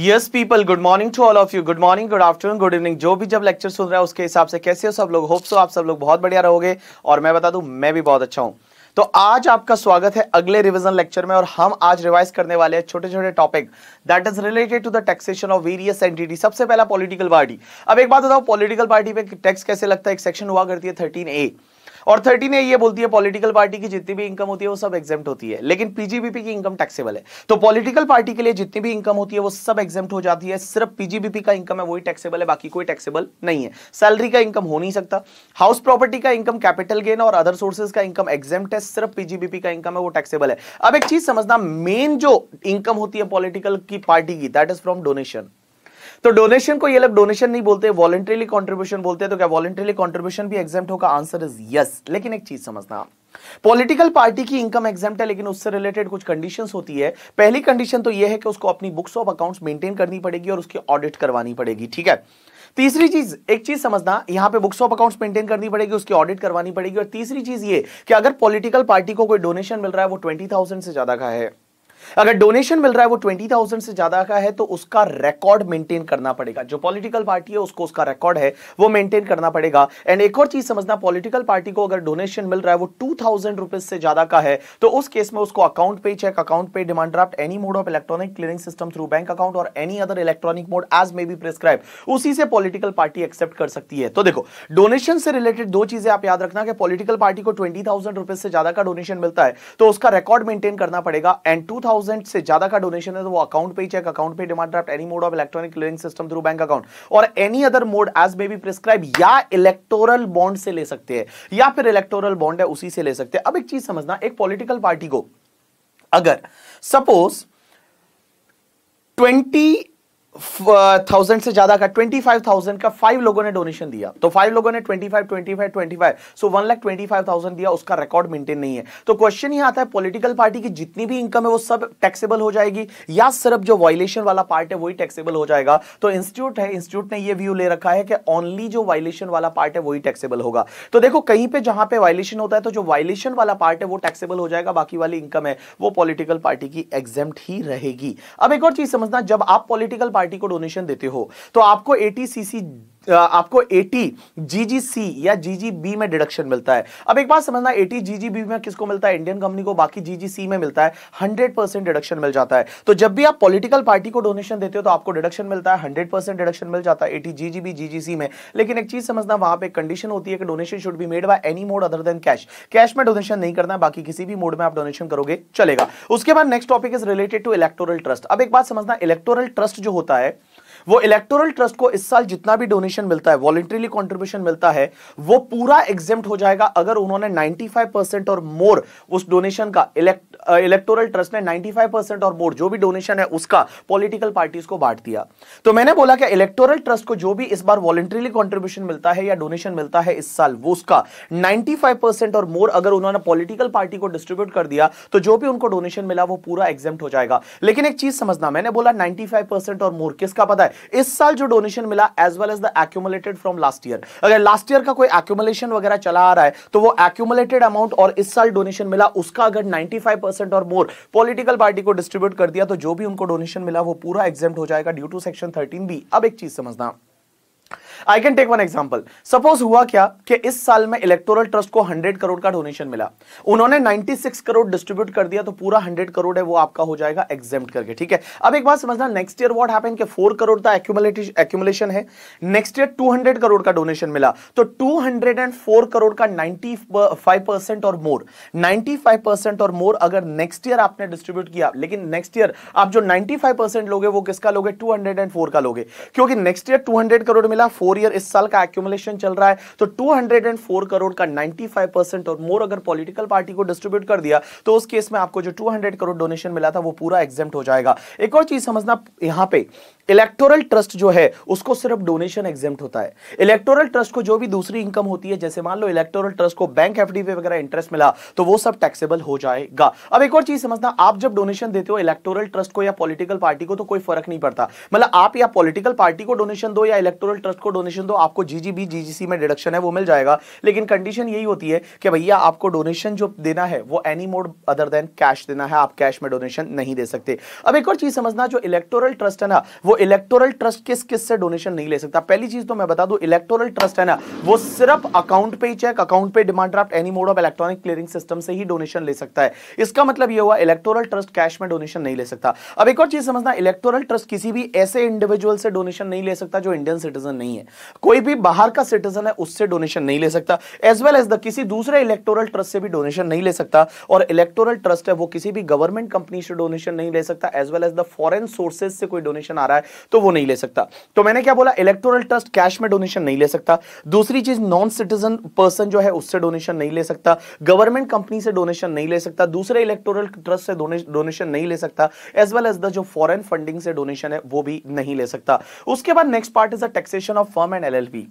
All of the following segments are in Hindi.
Yes people good morning to all of you good morning good afternoon good evening जो भी जब लेक्चर सुन रहा है उसके हिसाब से कैसे हो सब लोग होप सो आप सब लोग बहुत बढ़िया रहोगे और मैं बता दूं मैं भी बहुत अच्छा हूं तो आज आपका स्वागत है अगले रिवीजन लेक्चर में और हम आज रिवाइज करने वाले हैं छोटे छोटे topic that is related to the taxation of various entity सबसे पहला पॉलिटिकल पार्टी अब एक बात बताओ पॉलिटिकल पार्टी पे टैक्स कैसे लगता है एक सेक्शन हुआ करती है थर्टीन ए और थर्टी ने ये बोलती है पॉलिटिकल पार्टी की जितनी भी इनकम होती है वो सब एग्जाम होती है लेकिन पीजीबीपी की इनकम टैक्सेबल है तो पॉलिटिकल पार्टी के लिए जितनी भी इनकम होती है वो सब एग्जाम हो जाती है सिर्फ पीजीबीपी का इनकम है वही टैक्सेबल है बाकी कोई टैक्सेबल नहीं है सैलरी का इनकम हो नहीं सकता हाउस प्रॉपर्टी का इनकम कैपिटल गेन और अदर सोर्सेज का इनकम एक्जेम्ट है सिर्फ पीजीबीपी का इनकम है वो टैक्सेबल है अब एक चीज समझना मेन जो इनकम होती है पॉलिटिकल की पार्टी की दैट इज फ्रॉम डोनेशन तो डोनेशन को ये लोग डोनेशन नहीं बोलते वॉलेंट्रीली कॉन्ट्रीब्यूशन बोलते हैं तो क्या वॉलेंट्रीली कॉन्ट्रीब्यूशन भी एग्जाम होगा आंसर इज यस लेकिन एक चीज समझना पॉलिटिकल पार्टी की इनकम एग्जाम है लेकिन उससे रिलेटेड कुछ कंडीशंस होती है पहली कंडीशन तो यह है कि उसको अपनी बुक्स ऑफ अकाउंट्स मेंटेन करनी पड़ेगी और उसकी ऑडिट करवानी पड़ेगी ठीक है तीसरी चीज एक चीज समझना यहां पे बुक्स ऑफ अकाउंट्स मेंटेन करनी पड़ेगी उसकी ऑडिट करवानी पड़ेगी और तीसरी चीज ये कि अगर पॉलिटिकल पार्टी को कोई डोनेशन मिल रहा है वो ट्वेंटी थाउजेंड से ज्यादा का है अगर डोनेशन मिल रहा है वो ट्वेंटी थाउजेंड से ज्यादा का है तो उसका रिकॉर्ड मेंटेन करना पड़ेगा जो पॉलिटिकल पार्टी है उसको उसका रिकॉर्ड है वो मेंटेन करना पड़ेगा एंड एक और चीज समझना पॉलिटिकल पार्टी को अगर डोनेशन मिल रहा है वो टू थाउजेंड रुपीज से ज्यादा का है तो उस केस में उसको account payee cheque account payee demand draft any mode of electronic clearing system through bank account और any other electronic mode as may be prescribe उसी से पॉलिटिकल पार्टी एक्सेप्ट कर सकती है तो देखो डोनेशन से रिलेटेड दो चीजें आप याद रखना कि पॉलिटिकल पार्टी को ट्वेंटी थाउजेंड रुपीज से ज्यादा का डोनेशन मिलता है तो उसका रिकॉर्ड मेंटेन करना पड़ेगा एंड टू थाउजेंड से ज्यादा का डोनेशन है तो वो अकाउंट पे ही cheque account payee demand draft any mode of electronic clearing system through bank account और any other mode as may be prescribe या इलेक्टोरल बॉन्ड से ले सकते हैं या फिर इलेक्टोरल बॉन्ड है उसी से ले सकते हैं अब एक चीज समझना एक पॉलिटिकल पार्टी को अगर सपोज ट्वेंटी थाउजेंड से ज्यादा का ट्वेंटी फाइव थाउजेंड का फाइव लोगों ने डोनेशन दिया तो फाइव लोगों ने twenty five twenty five twenty five so one lakh twenty five thousand दिया उसका रिकॉर्ड मेंटेन नहीं है तो क्वेश्चन ये आता है पॉलिटिकल पार्टी की जितनी भी इनकम है वो सब टैक्सेबल हो जाएगी या सिर्फ जो वायलेशन वाला पार्ट है वही टैक्सेबल हो जाएगा तो इंस्टीट्यूट है इंस्टीट्यूट ने यह व्यू ले रखा है कि ओनली जो वायलेशन वाला पार्ट है वही टैक्सेबल होगा तो देखो कहीं पर जहां पर वायलेशन होता है तो जो वायलेशन वाला पार्ट है वो टैक्सेबल हो जाएगा बाकी वाली इनकम है वो पॉलिटिकल पार्टी की एग्जाम ही रहेगी अब एक और चीज समझना जब आप पॉलिटिकल पार्टी पार्टी को डोनेशन देते हो तो आपको एटीसीसी आपको जी जीजीसी या जीजीबी में डिडक्शन मिलता है अब एक बात समझना जी जीजीबी में किसको मिलता है इंडियन कंपनी को बाकी जीजीसी में मिलता है हंड्रेड परसेंट डिडक्शन मिल जाता है तो जब भी आप पॉलिटिकल पार्टी को डोनेशन देते हो तो आपको डिडक्शन मिलता है हंड्रेड परसेंट डिडक्शन मिल जाता है जी जीजीबी जीजीसी में लेकिन एक चीज समझना वहां पर कंडीशन होती है कि donation should be made by any mode other than cash cash में डोनेशन नहीं करना है बाकी किसी भी मोड में आप डोनेशन करोगे चलेगा उसके बाद next topic is related to electoral trust अब एक बात समझना इलेक्टोरल ट्रस्ट जो होता है वो इलेक्टोरल ट्रस्ट को इस साल जितना भी डोनेशन मिलता है वॉलेंट्रीली कॉन्ट्रीब्यूशन मिलता है वो पूरा एग्जेप्ट हो जाएगा अगर उन्होंने 95% और मोर उस डोनेशन का इलेक्टोरल ट्रस्ट ने 95% और मोर जो भी डोनेशन है उसका पॉलिटिकल पार्टीज को बांट दिया तो मैंने बोला कि इलेक्टोरल ट्रस्ट को जो भी इस बार वॉलेंट्रीली कॉन्ट्रीब्यूशन मिलता है या डोनेशन मिलता है इस साल वो उसका परसेंट और मोर अगर उन्होंने पॉलिटिकल पार्टी को डिस्ट्रीब्यूट कर दिया तो जो भी उनको डोनेशन मिला वो पूरा एग्जेप्ट हो जाएगा लेकिन एक चीज समझना मैंने बोला 95% और मोर किसका पता है इस साल जो डोनेशन मिला as well as the accumulated from last year अगर लास्ट ईयर का कोई एक्यूमुलेशन वगैरह चला आ रहा है तो वो एक्यूमुलेटेड अमाउंट और इस साल डोनेशन मिला उसका अगर 95% और मोर पॉलिटिकल पार्टी को डिस्ट्रीब्यूट कर दिया तो जो भी उनको डोनेशन मिला वो पूरा एग्जाम हो जाएगा due to section thirteen B अब एक चीज समझना I can take one example suppose हुआ क्या कि इस साल में इलेक्टोरल ट्रस्ट को 100 करोड़ का डोनेशन मिला उन्होंने 96 करोड़ डिस्ट्रीब्यूट कर दिया तो पूरा 100 करोड़ है वो आपका हो जाएगा एग्जेम्ट करके ठीक है अब एक बात समझना नेक्स्ट ईयर वॉट हैपन के फोर करोड़ का एक्यूमुलेशन है नेक्स्ट ईयर टू करोड़ का डोनेशन मिला तो टू करोड़ का नाइनटी और मोर नाइनटी और मोर अगर नेक्स्ट ईयर आपने डिस्ट्रीब्यूट किया लेकिन नेक्स्ट ईयर आप जो नाइनटी परसेंट लोगे वो किसका लोगे टू का लोगे क्योंकि नेक्स्ट ईयर टू करोड़ मिला फोर फोर ईयर इस साल का एक्यूमुलेशन चल रहा है तो 204 करोड़ का 95 परसेंट और मोर अगर पॉलिटिकल पार्टी को डिस्ट्रीब्यूट कर दिया तो उस केस में आपको जो 200 करोड़ डोनेशन मिला था वो पूरा एग्जेप्ट हो जाएगा एक और चीज समझना यहाँ पे इलेक्टोरल ट्रस्ट जो है उसको सिर्फ डोनेशन एग्जेम्प्ट होता है इलेक्टोरल ट्रस्ट को जो भी दूसरी इनकम होती है जैसे मान लो इलेक्टोरल ट्रस्ट को बैंक एफ पे वगैरह इंटरेस्ट मिला तो वो सब टैक्सेबल हो जाएगा अब एक और चीज समझना आप जब डोनेशन देते हो इलेक्टोरल ट्रस्ट को या पॉलिटिकल पार्टी को तो कोई फर्क नहीं पड़ता मतलब आप या पॉलिटिकल पार्टी को डोनेशन दो या इलेक्टोरल ट्रस्ट को डोनेशन दो आपको जीजीबी जीजीसी में डिडक्शन है वो मिल जाएगा लेकिन कंडीशन यही होती है कि भैया आपको डोनेशन जो देना है वो any mode other than cash देना है आप कैश में डोनेशन नहीं दे सकते अब एक और चीज समझना जो इलेक्टोरल ट्रस्ट है ना वो वो इलेक्टोरल ट्रस्ट किस किस से डोनेशन नहीं ले सकता पहली चीज तो मैं बता दू इलेक्टोरल ट्रस्ट है ना वो सिर्फ अकाउंट पे ही cheque account payee demand draft any mode of electronic clearing system से ही डोनेशन ले सकता है इसका मतलब ये हुआ इलेक्टोरल ट्रस्ट कैश में डोनेशन नहीं ले सकता अब एक और चीज समझना इलेक्टोरल ट्रस्ट किसी भी ऐसे इंडिविजुअल से डोनेशन नहीं ले सकता जो इंडियन सिटीजन नहीं है कोई भी बाहर का सिटीजन है उससे डोनेशन नहीं ले सकता एज वेल एज द किसी दूसरे इलेक्टोरल ट्रस्ट से भी डोनेशन नहीं ले सकता और इलेक्टोरल ट्रस्ट है वो किसी भी गवर्नमेंट कंपनी से डोनेशन नहीं ले सकता as well as the foreign sources से कोई डोनेशन आ रहा है है तो वो नहीं ले सकता तो मैंने क्या बोला इलेक्टोरल ट्रस्ट कैश में डोनेशन नहीं ले सकता दूसरी चीज नॉन सिटीजन पर्सन जो है उससे डोनेशन नहीं ले सकता गवर्नमेंट कंपनी से डोनेशन नहीं ले सकता दूसरे इलेक्टोरल ट्रस्ट से डोनेशन नहीं ले सकता एज वेल एज द जो फॉरन फंडिंग से डोनेशन है वो भी नहीं ले सकता उसके बाद next part is the taxation of firm and LLP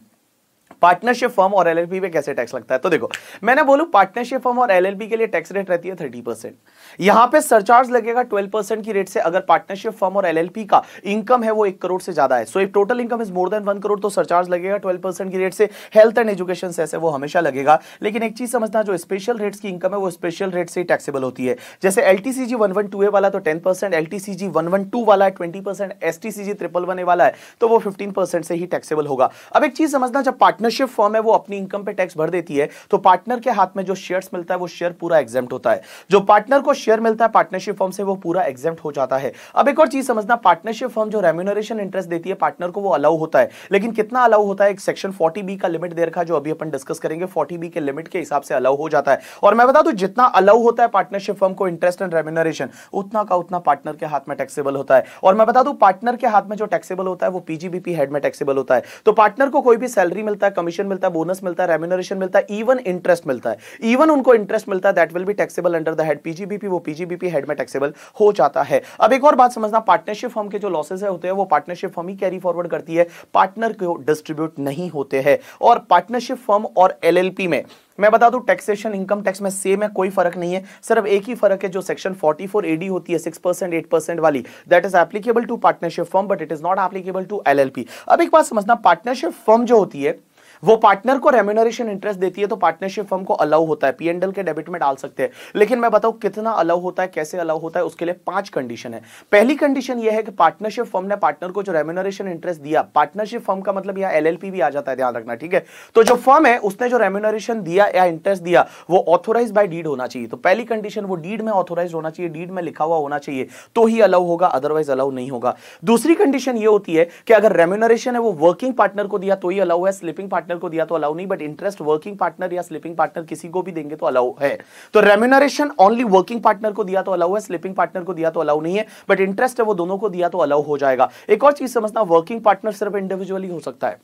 partnership firm और एलएलपी पे कैसे टैक्स लगता है तो देखो मैंने बोलू पार्टनरशिप फॉर्म और एलएलपी के लिए टैक्स रेट रहती है थर्टी परसेंट यहां पर सरचार्ज लगेगा ट्वेल्व परसेंट की रेट से अगर पार्टनरशिप फॉर्म और एलएलपी का इनकम है वो एक करोड़ से ज्यादा है so if total income is more than one crore तो सरचार्ज लगेगा ट्वेल्व परसेंट की रेट से हेल्थ एंड एजुकेशन से वो हमेशा लगेगा लेकिन एक चीज समझना जो स्पेशल रेट की इनकम है वो स्पेशल रेट से टैक्सेबल होती है जैसे L T C one one two A वाला तो ten percent L T C one one two वाला है twenty percent S triple one A वाला है तो वो फिफ्टीन परसेंट से ही टैक्सेबल होगा अब एक चीज समझना जब पार्टनर ओनरशिप फॉर्म है वो अपनी इनकम पे टैक्स भर देती है तो पार्टनर के हाथ में जो शेयर्स मिलता है वो शेयर पूरा एग्जाम होता है जो पार्टनर को शेयर मिलता है पार्टनरशिप फॉर्म से वो पूरा एग्जाम हो जाता है अब एक और चीज समझना पार्टनरशिप फॉर्म जो रेम्यूनरेशन इंटरेस्ट देती है पार्टनर को वो अलाउ होता है लेकिन कितना अलाउ होता है एक सेक्शन फोर्टी बी का लिमिट दे रखा जो अभी अपन डिस्कस करेंगे फोर्टी बी के लिमिट के हिसाब से अलाउ हो जाता है और मैं बता दू जितना अलाउ होता है पार्टनरशिप फॉर्म को इंटरेस्ट एंड रेम्यूनरेशन उतना का उतना पार्टनर के हाथ में टैक्सेबल होता है और मैं बता दू पार्टनर के हाथ में जो टैक्सेबल होता है वो पीजीबीपी हेड में टैक्सेबल होता है तो पार्टनर को कोई भी सैलरी मिलता है कमीशन मिलता है बोनस मिलता है रेम्यूनरेशन मिलता है इवन इंटरेस्ट मिलता है इवन उनको इंटरेस्ट मिलता है that will be taxable under the head PGBP वो पीजीबीपी हेड में टैक्सेबल हो जाता है अब एक और बात समझना पार्टनरशिप फॉर्म के जो लॉसेज होते हैं वो पार्टनरशिप फॉर्म ही कैरी फॉरवर्ड करती है पार्टनर को डिस्ट्रीब्यूट नहीं होते हैं और पार्टनरशिप फॉर्म और एलएलपी में मैं बता दूं टैक्सेशन इनकम टैक्स में सेम है कोई फर्क नहीं है सिर्फ एक ही फर्क है जो सेक्शन 44 एडी होती है 6 परसेंट एट परसेंट वाली that is applicable to partnership firm but it is not applicable to LLP अब एक बात समझना पार्टनरशिप फॉर्म जो होती है वो पार्टनर को रेम्यूनरेशन इंटरेस्ट देती है तो पार्टनरशिप फर्म को अलाउ होता है पीएनडल के डेबिट में डाल सकते हैं लेकिन मैं बताऊं कितना अलाउ होता है कैसे अलाउ होता है उसके लिए पांच कंडीशन है पहली कंडीशन यह है कि पार्टनरशिप फर्म ने पार्टनर को जो रेम्यूनरेशन इंटरेस्ट दिया पार्टनरशिप फर्म का मतलब यहाँ एल भी आ जाता है ध्यान रखना ठीक है तो जो फर्म है उसने जो रेम्यूनरेशन दिया या इंटरेस्ट दिया वो ऑथोराइज बाय डीड होना चाहिए तो पहली कंडीशन वो डीड में ऑथोराइज होना चाहिए डीड में लिखा हुआ होना चाहिए तो ही अलाउ होगा अदरवाइज अलाउ नहीं होगा दूसरी कंडीशन ये होती है कि अगर रेम्यूनरेशन है वो वर्किंग पार्टनर को दिया तो ही अलाउ है स्लीपिंग पार्टनर पार्टनर को दिया तो अलाउ नहीं बट इंटरेस्ट वर्किंग पार्टनर या स्लिपिंग पार्टनर किसी को भी देंगे तो अलाउ है तो रेम्यूनरेशन ओनली वर्किंग पार्टनर को दिया तो अलाउ है स्लिपिंग पार्टनर को दिया तो अलाउ नहीं है बट इंटरेस्ट है वो दोनों को दिया तो अलाउ हो जाएगा एक और चीज समझना वर्किंग पार्टनर सिर्फ इंडिविजुअली हो सकता है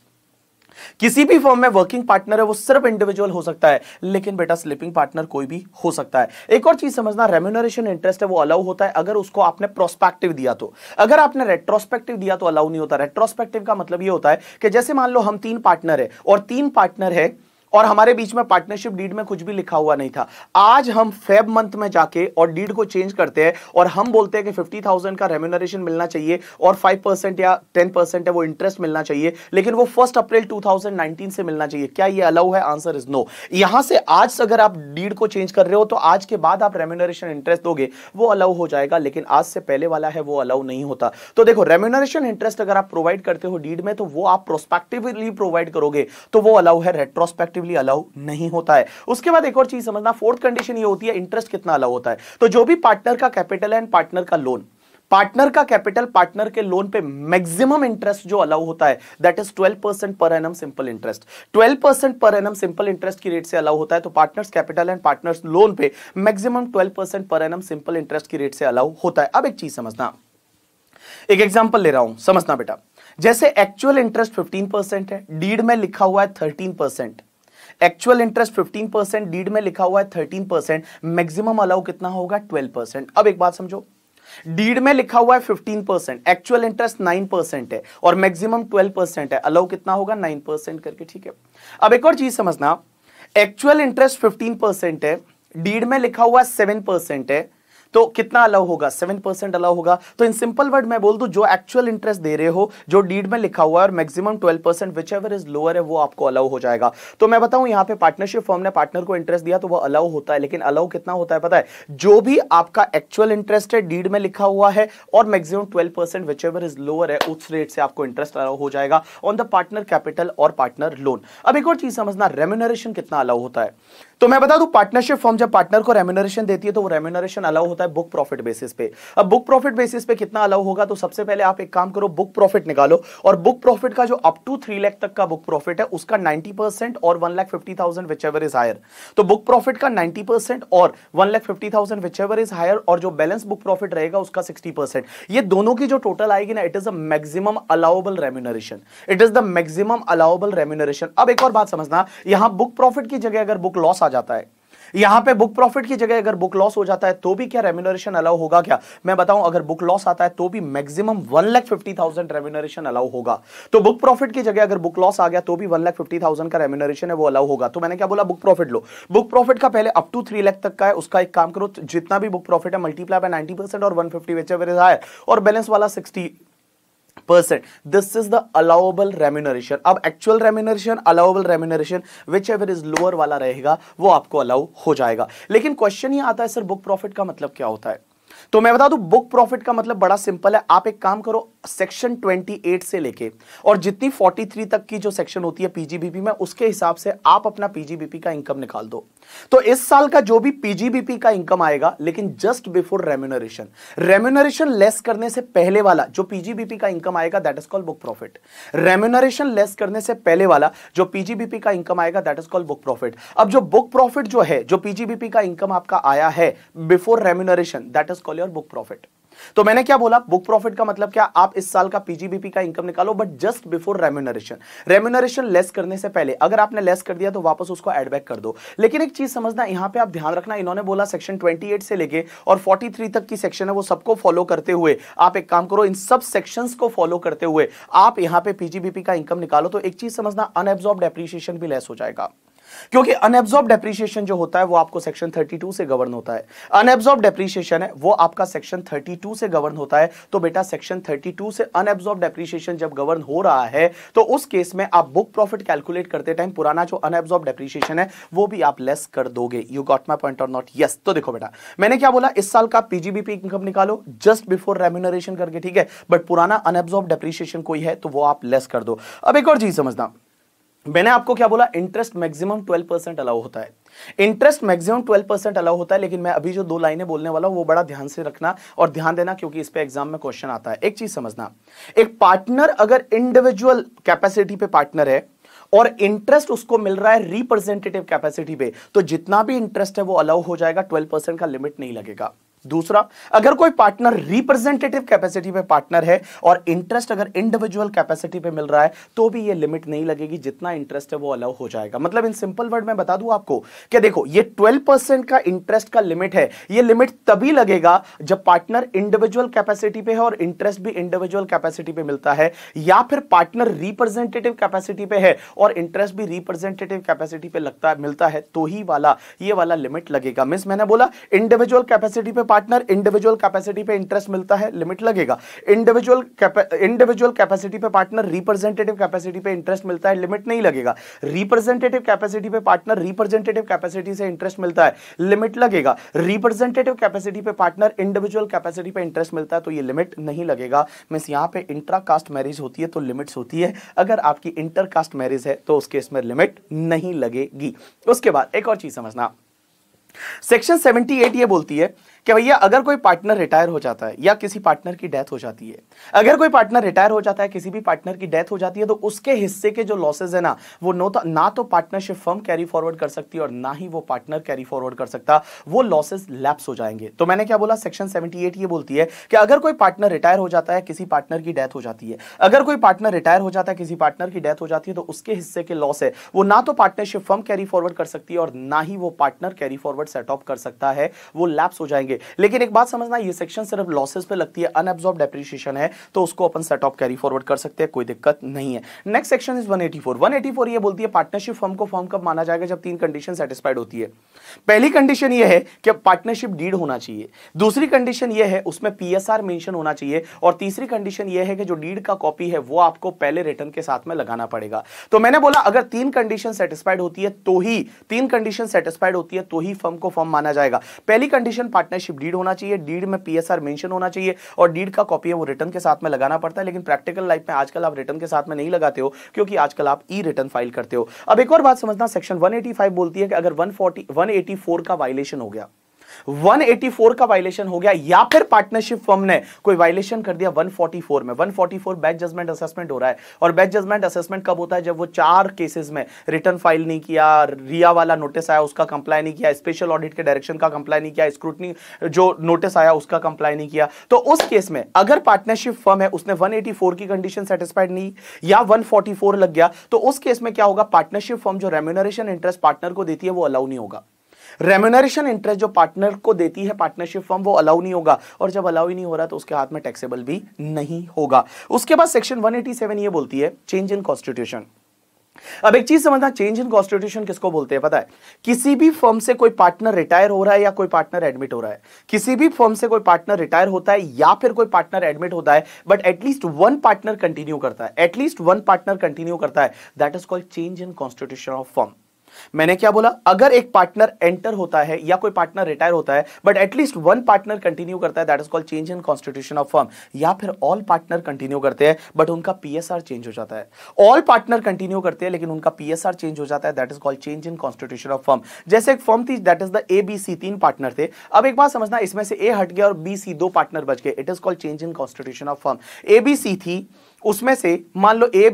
किसी भी फॉर्म में वर्किंग पार्टनर है वो सिर्फ इंडिविजुअल हो सकता है लेकिन बेटा स्लिपिंग पार्टनर कोई भी हो सकता है एक और चीज समझना रेम्यूनरेशन इंटरेस्ट है वो अलाउ होता है अगर उसको आपने प्रोस्पेक्टिव दिया तो अगर आपने रेट्रोस्पेक्टिव दिया तो अलाउ नहीं होता रेट्रोस्पेक्टिव का मतलब ये होता है कि जैसे मान लो हम तीन पार्टनर है और तीन पार्टनर है और हमारे बीच में पार्टनरशिप डीड में कुछ भी लिखा हुआ नहीं था आज हम फेब मंथ में जाके और डीड को चेंज करते हैं और हम बोलते हैं कि फिफ्टी थाउजेंड का रेम्यूनरेशन मिलना चाहिए और फाइव परसेंट या टेन परसेंट है वो इंटरेस्ट मिलना चाहिए लेकिन वो first April two thousand nineteen से मिलना चाहिए क्या ये अलाउ है आंसर इज नो यहां से आज अगर आप डीड को चेंज कर रहे हो तो आज के बाद आप रेम्यूनरेशन इंटरेस्ट दोगे वो अलाउ हो जाएगा लेकिन आज से पहले वाला है वो अलाउ नहीं होता तो देखो रेम्यूनरेशन इंटरेस्ट अगर आप प्रोवाइड करते हो डीड में तो वो आप प्रोस्पेक्टिवली प्रोवाइड करोगे तो वो अलाउ है रेट्रोस्पेक्टिव रिस्पेक्टिवली अलाउ नहीं होता है उसके बाद एक और चीज समझना फोर्थ कंडीशन ये होती है इंटरेस्ट कितना अलाउ होता है तो जो भी पार्टनर का कैपिटल एंड पार्टनर का लोन पार्टनर का कैपिटल पार्टनर के लोन पे मैक्सिमम इंटरेस्ट जो अलाउ होता है that is 12 percent per annum simple interest 12 percent per annum simple interest की रेट से अलाउ होता है तो partners capital and partners loan पे maximum 12 percent per annum simple interest की रेट से अलाउ होता है अब एक चीज समझना एक एग्जाम्पल ले रहा हूं समझना बेटा जैसे एक्चुअल इंटरेस्ट 15 है डीड में लिखा हुआ है 13 percent actual interest 15 percent deed में लिखा हुआ है 13 परसेंट मैक्सिमम अलाउ कितना होगा 12 परसेंट अब एक बात समझो डीड में लिखा हुआ है 15 परसेंट एक्चुअल इंटरेस्ट 9 परसेंट है और मैक्सिमम 12 परसेंट है अलाउ कितना होगा 9 परसेंट करके ठीक है अब एक और चीज समझना एक्चुअल इंटरेस्ट 15 परसेंट है डीड में लिखा हुआ सेवन परसेंट है तो कितना अलाउ होगा सेवन परसेंट अलाउ होगा तो इन सिंपल वर्ड मैं बोल दू जो एक्चुअल इंटरेस्ट दे रहे हो जो डीड में लिखा हुआ है और maximum twelve percent whichever is lower है वो आपको अलाउ हो जाएगा तो मैं बताऊं यहां पे पार्टनरशिप फॉर्म ने पार्टनर को इंटरेस्ट दिया तो वो अलाउ होता है लेकिन अलाउ कितना होता है पता है जो भी आपका एक्चुअल इंटरेस्ट है डीड में लिखा हुआ है और maximum twelve percent whichever is lower है उस रेट से आपको इंटरेस्ट अलाउ हो जाएगा ऑन द पार्टनर कैपिटल और पार्टनर लोन अब एक और चीज समझना रेम्यूनरेशन कितना अलाउ होता है तो मैं बता दूं पार्टनरशिप फॉर्म जब पार्टनर को रेम्यूनरेशन देती है तो वो रेम्यूनरेशन अलाउ होता है बुक प्रॉफिट बेसिस पे अब बुक प्रॉफिट बेसिस पे कितना अलाउ होगा तो सबसे पहले आप एक काम करो बुक प्रॉफिट निकालो और बुक प्रॉफिट का जो अप टू थ्री लैख तक का बुक प्रॉफिट है उसका नाइनटी परसेंट और one lakh fifty thousand whichever is higher तो बुक प्रॉफिट का नाइनटी परसेंट और one lakh fifty thousand whichever is higher और जो बैलेंस बुक प्रॉफिट रहेगा उसका सिक्सटी परसेंट ये दोनों की जो टोटल आएगी ना it is the maximum allowable remuneration it is the maximum allowable remuneration अब एक और बात समझना यहां बुक प्रॉफिट की जगह अगर बुक लॉस आ जाता है यहां पे बुक प्रॉफिट की जगह अगर बुक लॉस हो जाता है तो भी क्या रेम्यूनरेशन अलाउ होगा क्या मैं बताऊं अगर बुक लॉस आता है तो भी maximum one lakh fifty thousand remuneration allow होगा तो बुक प्रॉफिट की जगह अगर बुक लॉस आ गया तो भी वन लाख फिफ्टी थाउजेंड का रेम्यूनरेशन है वो अलाउ होगा तो मैंने क्या बोला बुक प्रॉफिट लो बुक प्रॉफिट का पहले अप टू थ्री लाख तक का है उसका एक काम करो जितना भी बुक प्रॉफिट है मल्टीप्लाई बाय नाइनटी और वन फिफ्टी और बैलेंस वाला sixty percent this is the allowable remuneration अब actual remuneration allowable remuneration whichever is lower वाला रहेगा वो आपको अलाउ हो जाएगा लेकिन क्वेश्चन ये आता है सर बुक प्रॉफिट का मतलब क्या होता है तो मैं बता दूं बुक प्रॉफिट का मतलब बड़ा सिंपल है आप एक काम करो सेक्शन 28 से लेके और जितनी 43 तक की जो सेक्शन होती है पीजीबीपी में उसके हिसाब से आप अपना पीजीबीपी का इनकम निकाल दो तो इस साल का जो भी पीजीबीपी का इनकम आएगा लेकिन just before remuneration remuneration less करने से पहले वाला जो पीजीबीपी का इनकम आएगा that is called book profit remuneration less करने से पहले वाला जो पीजीबीपी का इनकम आएगा that is called book profit अब जो बुक प्रॉफिट जो है जो पीजीबीपी का इनकम आपका आया है before remuneration that is called वाले और बुक प्रॉफिट तो मैंने क्या बोला बुक प्रॉफिट का मतलब क्या आप इस साल का पीजीबीपी का इनकम निकालो but just before remuneration remuneration less करने से पहले अगर आपने लेस कर दिया तो वापस उसको एडबैक कर दो लेकिन एक चीज समझना यहां पे आप ध्यान रखना इन्होंने बोला सेक्शन 28 से लेके और 43 तक की सेक्शन है वो सबको फॉलो करते हुए आप एक काम करो इन सब सेक्शन को फॉलो करते हुए आप यहां पर पीजीबीपी का इनकम निकालो तो एक चीज समझना अनएब्जॉर्ब एप्रिशिएशन भी लेस हो जाएगा क्योंकि अनएब्जॉर्ब डेप्रीशिएशन जो होता है वो आपको सेक्शन 32 से गवर्न होता है अनएब्जॉर्ब डेप्रीशिएशन है वो आपका सेक्शन 32 से गवर्न होता है तो बेटा सेक्शन 32 से अनएब्जॉर्ब डेप्रीशिएशन जब गवर्न हो रहा है तो उस केस में आप बुक प्रॉफिट कैलकुलेट करते टाइम पुराना जो अनएब्जॉर्ब डेप्रीशिएशन है वो भी आप लेस कर दोगे यू गॉट माई पॉइंट और नॉट यस तो देखो बेटा मैंने क्या बोला इस साल का पीजीबीपी इनकम निकालो जस्ट बिफोर रेम्यूनरेशन करके ठीक है बट पुराना अनएब्जॉर्ब डेप्रीशिएशन कोई है तो वो आप लेस कर दो अब एक और चीज समझना मैंने आपको क्या बोला इंटरेस्ट मैक्सिमम 12 परसेंट अलाउ होता है इंटरेस्ट मैक्सिमम 12 परसेंट अलाउ होता है लेकिन मैं अभी जो दो लाइनें बोलने वाला हूं वो बड़ा ध्यान से रखना और ध्यान देना क्योंकि इस पे एग्जाम में क्वेश्चन आता है एक चीज समझना एक पार्टनर अगर इंडिविजुअल कैपेसिटी पे पार्टनर है और इंटरेस्ट उसको मिल रहा है रिप्रेजेंटेटिव कैपेसिटी पे तो जितना भी इंटरेस्ट है वो अलाउ हो जाएगा ट्वेल्व का लिमिट नहीं लगेगा दूसरा अगर कोई पार्टनर रिप्रेजेंटेटिव कैपेसिटी पे पार्टनर है और इंटरेस्ट अगर इंडिविजुअल कैपेसिटी पे मिल रहा है तो भी ये लिमिट नहीं लगेगी जितना इंटरेस्ट है वो अलाउ हो जाएगा मतलब इन सिंपल वर्ड में बता दूं आपको कि देखो ये 12% का इंटरेस्ट का लिमिट है ये लिमिट तभी लगेगा जब पार्टनर इंडिविजुअल कैपेसिटी पे है और इंटरेस्ट भी इंडिविजुअल कैपेसिटी पे मिलता है या फिर पार्टनर रिप्रेजेंटेटिव कैपेसिटी पे है और इंटरेस्ट भी रिप्रेजेंटेटिव कैपेसिटी पे लगता है मिलता है तो ही वाला ये वाला लिमिट लगेगा मीन मैंने बोला इंडिविजुअल कैपेसिटी पे पार्टनर इंडिविजुअल कैपेसिटी पे इंटरेस्ट मिलता है लिमिट लगेगा इंडिविजुअल इंडिविजुअल कैपेसिटी पे पार्टनर रिप्रेजेंटेटिव कैपेसिटी पे इंटरेस्ट मिलता है लिमिट नहीं लगेगा रिप्रेजेंटेटिव कैपेसिटी पे पार्टनर रिप्रेजेंटेटिव कैपेसिटी से इंटरेस्ट मिलता है लिमिट लगेगा रिप्रेजेंटेटिव कैपेसिटी पे पार्टनर इंडिविजुअल कैपेसिटी पे इंटरेस्ट मिलता है तो ये लिमिट नहीं लगेगा मीन्स यहाँ पे इंट्राकास्ट मैरिज होती है तो लिमिट्स होती है अगर आपकी इंटरकास्ट मैरिज है तो उसके इसमें लिमिट नहीं लगेगी उसके बाद एक और चीज समझना सेक्शन 78 ये बोलती है कि भैया अगर कोई पार्टनर रिटायर हो जाता है या किसी पार्टनर की डेथ हो जाती है अगर कोई पार्टनर रिटायर हो जाता है किसी भी पार्टनर की डेथ हो जाती है तो उसके हिस्से के जो लॉसेज है ना वो नो तो, ना तो पार्टनरशिप फर्म कैरी फॉरवर्ड कर सकती है और ना ही वो पार्टनर कैरी फॉरवर्ड कर सकता वो लॉसेज लैप्स हो जाएंगे तो मैंने क्या बोला सेक्शन सेवेंटी ये बोलती है कि अगर कोई पार्टनर रिटायर हो जाता है किसी पार्टनर की डेथ हो जाती है अगर कोई पार्टनर रिटायर हो जाता है किसी पार्टनर की डेथ हो जाती है तो उसके हिस्से के लॉस है वो ना तो पार्टनरशिप फर्म कैरी फॉरवर्ड कर सकती है और ना ही वो पार्टनर कैरी फॉरवर्ड सेटअप कर सकता है वो लैप्स हो जाएंगे लेकिन एक बात समझना ये सेक्शन सिर्फ लॉसेस पे लगती है अनएब्जॉर्ब डेप्रिशिएशन है तो उसको अपन सेट ऑफ कैरी फॉरवर्ड कर सकते हैं कोई दिक्कत नहीं है नेक्स्ट सेक्शन इज 184 184 ये बोलती है पार्टनरशिप फर्म को फॉर्म कब माना जाएगा जब तीन कंडीशन सेटिस्फाइड होती है पहली कंडीशन ये है कि पार्टनरशिप डीड होना चाहिए दूसरी कंडीशन ये है उसमें पीएसआर मेंशन होना चाहिए और तीसरी कंडीशन ये है कि जो डीड का कॉपी है वो आपको पहले रिटर्न के साथ में लगाना पड़ेगा तो मैंने बोला अगर तीन कंडीशन सेटिस्फाइड होती है तो ही तीन कंडीशन सेटिस्फाइड होती है तो ही फर्म को फर्म माना जाएगा पहली कंडीशन पार्टनर पार्टनरशिप डीड होना चाहिए डीड में पीएसआर मेंशन होना चाहिए और डीड का कॉपी है वो रिटर्न के साथ में लगाना पड़ता है लेकिन प्रैक्टिकल लाइफ में आजकल आप रिटर्न के साथ में नहीं लगाते हो क्योंकि आजकल आप ई रिटर्न फाइल करते हो अब एक और बात समझना सेक्शन 185 बोलती है कि अगर 140 184 का वायलेशन हो गया 184 का वायलेशन हो गया या फिर पार्टनरशिप फर्म ने कोई वायलेशन कर दिया 144 में 144 बैच जजमेंट असेसमेंट हो रहा है और बैच जजमेंट असेसमेंट कब होता है जब वो चार केसेस में रिटर्न फाइल नहीं किया रिया वाला नोटिस आया उसका कंप्लाई नहीं किया स्पेशल ऑडिट के डायरेक्शन का कंप्लाई नहीं किया स्क्रूटनी जो नोटिस आया उसका कंप्लाई नहीं किया तो उस केस में अगर पार्टनरशिप फर्म है उसने वन की कंडीशन सेटिस्फाइड नहीं या वन लग गया तो उस केस में क्या होगा पार्टनरशिप फर्म जो रेम्यूनरेशन इंटरेस्ट पार्टनर को देती है वो अलाउ नहीं होगा रेम्यूनरेशन इंटरेस्ट जो पार्टनर को देती है पार्टनरशिप फर्म वो अलाउ नहीं होगा और जब अलाउ ही नहीं हो रहा तो उसके हाथ में टैक्सेबल भी नहीं होगा उसके बाद सेक्शन 187 ये बोलती है चेंज इन कॉन्स्टिट्यूशन अब एक चीज समझना चेंज इन कॉन्स्टिट्यूशन किसको बोलते हैं पता है किसी भी फर्म से कोई पार्टनर रिटायर हो रहा है या कोई पार्टनर एडमिट हो रहा है किसी भी फर्म से कोई पार्टनर रिटायर होता है या फिर कोई पार्टनर एडमिट होता है but at least one partner continue करता है एटलीस्ट वन पार्टनर कंटिन्यू करता है that is called change in constitution of firm मैंने क्या बोला अगर एक पार्टनर एंटर होता है या कोई पार्टनर रिटायर होता है but at least one partner continue करता है that is called change in constitution of firm या फिर ऑल पार्टनर कंटिन्यू करते हैं बट उनका पीएसआर चेंज हो जाता है ऑल पार्टनर कंटिन्यू करते हैं लेकिन उनका पीएसआर चेंज हो जाता है that is called change in constitution of firm जैसे एक फर्म थी that is the A B C तीन पार्टनर थे अब एक बात समझना इसमें से ए हट गया और बी सी दो पार्टनर बच गए it is called change in constitution of firm A B C थी उसमें से मान लो ए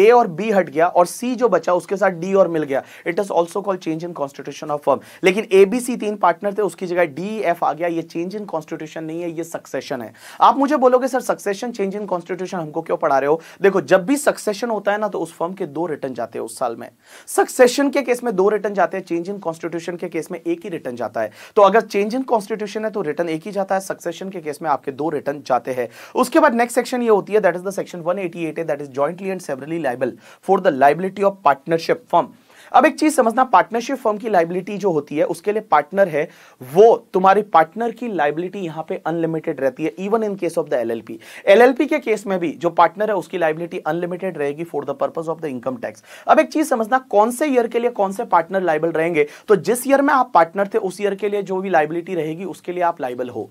ए और बी हट गया और सी जो बचा उसके साथ डी और मिल गया it is also call change in constitution of firm लेकिन ए बी सी तीन पार्टनर थे उसकी जगह डी एफ आ गया ये चेंज इन कॉन्स्टिट्यूशन नहीं है ये सक्सेशन है आप मुझे बोलोगे sir succession change in constitution हमको क्यों पढ़ा रहे हो देखो जब भी सक्सेशन होता है ना तो उस फर्म के दो रिटर्न जाते हैं उस साल में सक्सेशन के केस में दो रिटर्न जाते हैं चेंज इन कॉन्स्टिट्यूशन के केस में एक ही रिटर्न जाता है तो अगर चेंज इन कॉन्स्टिट्यूशन है तो रिटर्न एक ही जाता है सक्सेशन के केस में आपके दो रिटर्न जाते हैं उसके बाद नेक्स्ट सेक्शन ये होती है that is the section liability of partnership form अब एक चीज समझना पार्टनरशिप फर्म की लाइबिलिटी जो होती है उसके लिए पार्टनर है वो तुम्हारे पार्टनर की लाइबिलिटी यहां पे अनलिमिटेड रहती है even in case of the LLP LLP के केस में भी जो पार्टनर है उसकी लाइबिलिटी अनलिमिटेड रहेगी for the purpose of the income tax अब एक चीज समझना कौन से ईयर के लिए कौन से पार्टनर लाइबल रहेंगे तो जिस ईयर में आप पार्टनर थे उस ईयर के लिए जो भी लाइबिलिटी रहेगी उसके लिए आप लाइबल हो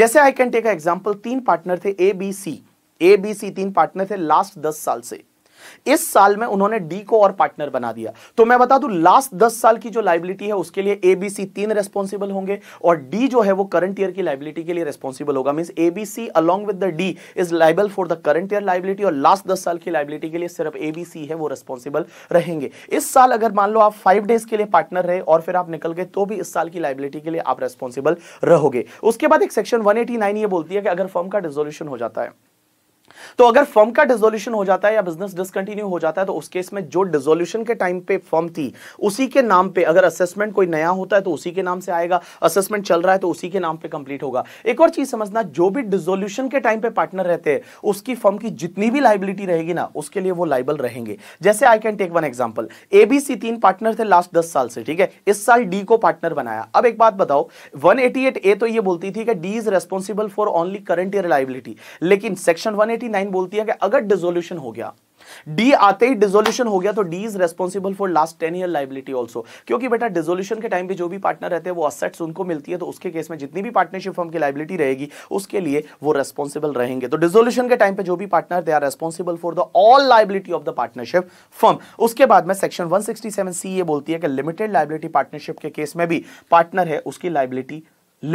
जैसे आई कैन टेक एग्जाम्पल तीन पार्टनर थे A B C A B C तीन पार्टनर थे लास्ट दस साल से इस साल में उन्होंने डी को और पार्टनर बना दिया तो मैं बता दूं लास्ट दस साल की जो लाइबिलिटी है उसके लिए एबीसी तीन रेस्पॉन्सिबल होंगे और डी जो है वो करंट ईयर की लाइबिलिटी के लिए रेस्पॉन्सिबल होगा mean ABC along with the D is liable for the current year liability और लास्ट दस साल की लाइबिलिटी के लिए सिर्फ एबीसी है वो रेस्पॉन्सिबल रहेंगे इस साल अगर मान लो आप फाइव डेज के लिए पार्टनर रहे और फिर आप निकल गए तो भी इस साल की लाइबिलिटी के लिए आप रेस्पॉन्सिबल रहोगे उसके बाद एक सेक्शन वन ये बोलती है कि अगर फर्म का डिजोल्यूशन हो जाता है तो अगर फर्म का डिजोल्यूशन हो जाता है या बिजनेस डिसकंटिन्यू हो जाता है तो उस केस में जो डिजोल्यूशन के टाइम पे फर्म थी उसी के नाम पे अगर असेसमेंट कोई नया होता है तो उसी के नाम से आएगा असेसमेंट चल रहा है तो उसी के नाम पे कंप्लीट होगा एक और चीज समझना जो भी डिजोल्यूशन के टाइम पे पार्टनर रहते हैं उसकी फर्म की जितनी भी लाइबिलिटी रहेगी ना उसके लिए वो लाइबल रहेंगे जैसे I can take one example ABC तीन पार्टनर थे लास्ट दस साल से ठीक है इस साल डी को पार्टनर बनाया अब एक बात बताओ वन ए तो ये बोलती थी कि D is responsible for only current year liability लेकिन सेक्शन 189 नाइन बोलती है कि अगर डिजोल्यूशन हो गया डी आते ही डिजोल्यूशन हो गया तो D is responsible for last ten year liability also क्योंकि बेटा डिजोल्यूशन के टाइम पे जो भी पार्टनर रहते हैं वो असेट्स उनको मिलती है तो उसके केस में जितनी भी पार्टनरशिप फॉर्म की लाइबिलिटी रहेगी उसके लिए वो रेस्पॉन्सिबल रहेंगे तो डिजोल्यूशन के टाइम पे जो भी partner they are responsible for the all liability of the partnership form उसके बाद में सेक्शन वन सी ये बोलती है कि लिमिटेड लाइबिलिटी पार्टनरशिप के केस में भी पार्टनर है उसकी लाइबिलिटी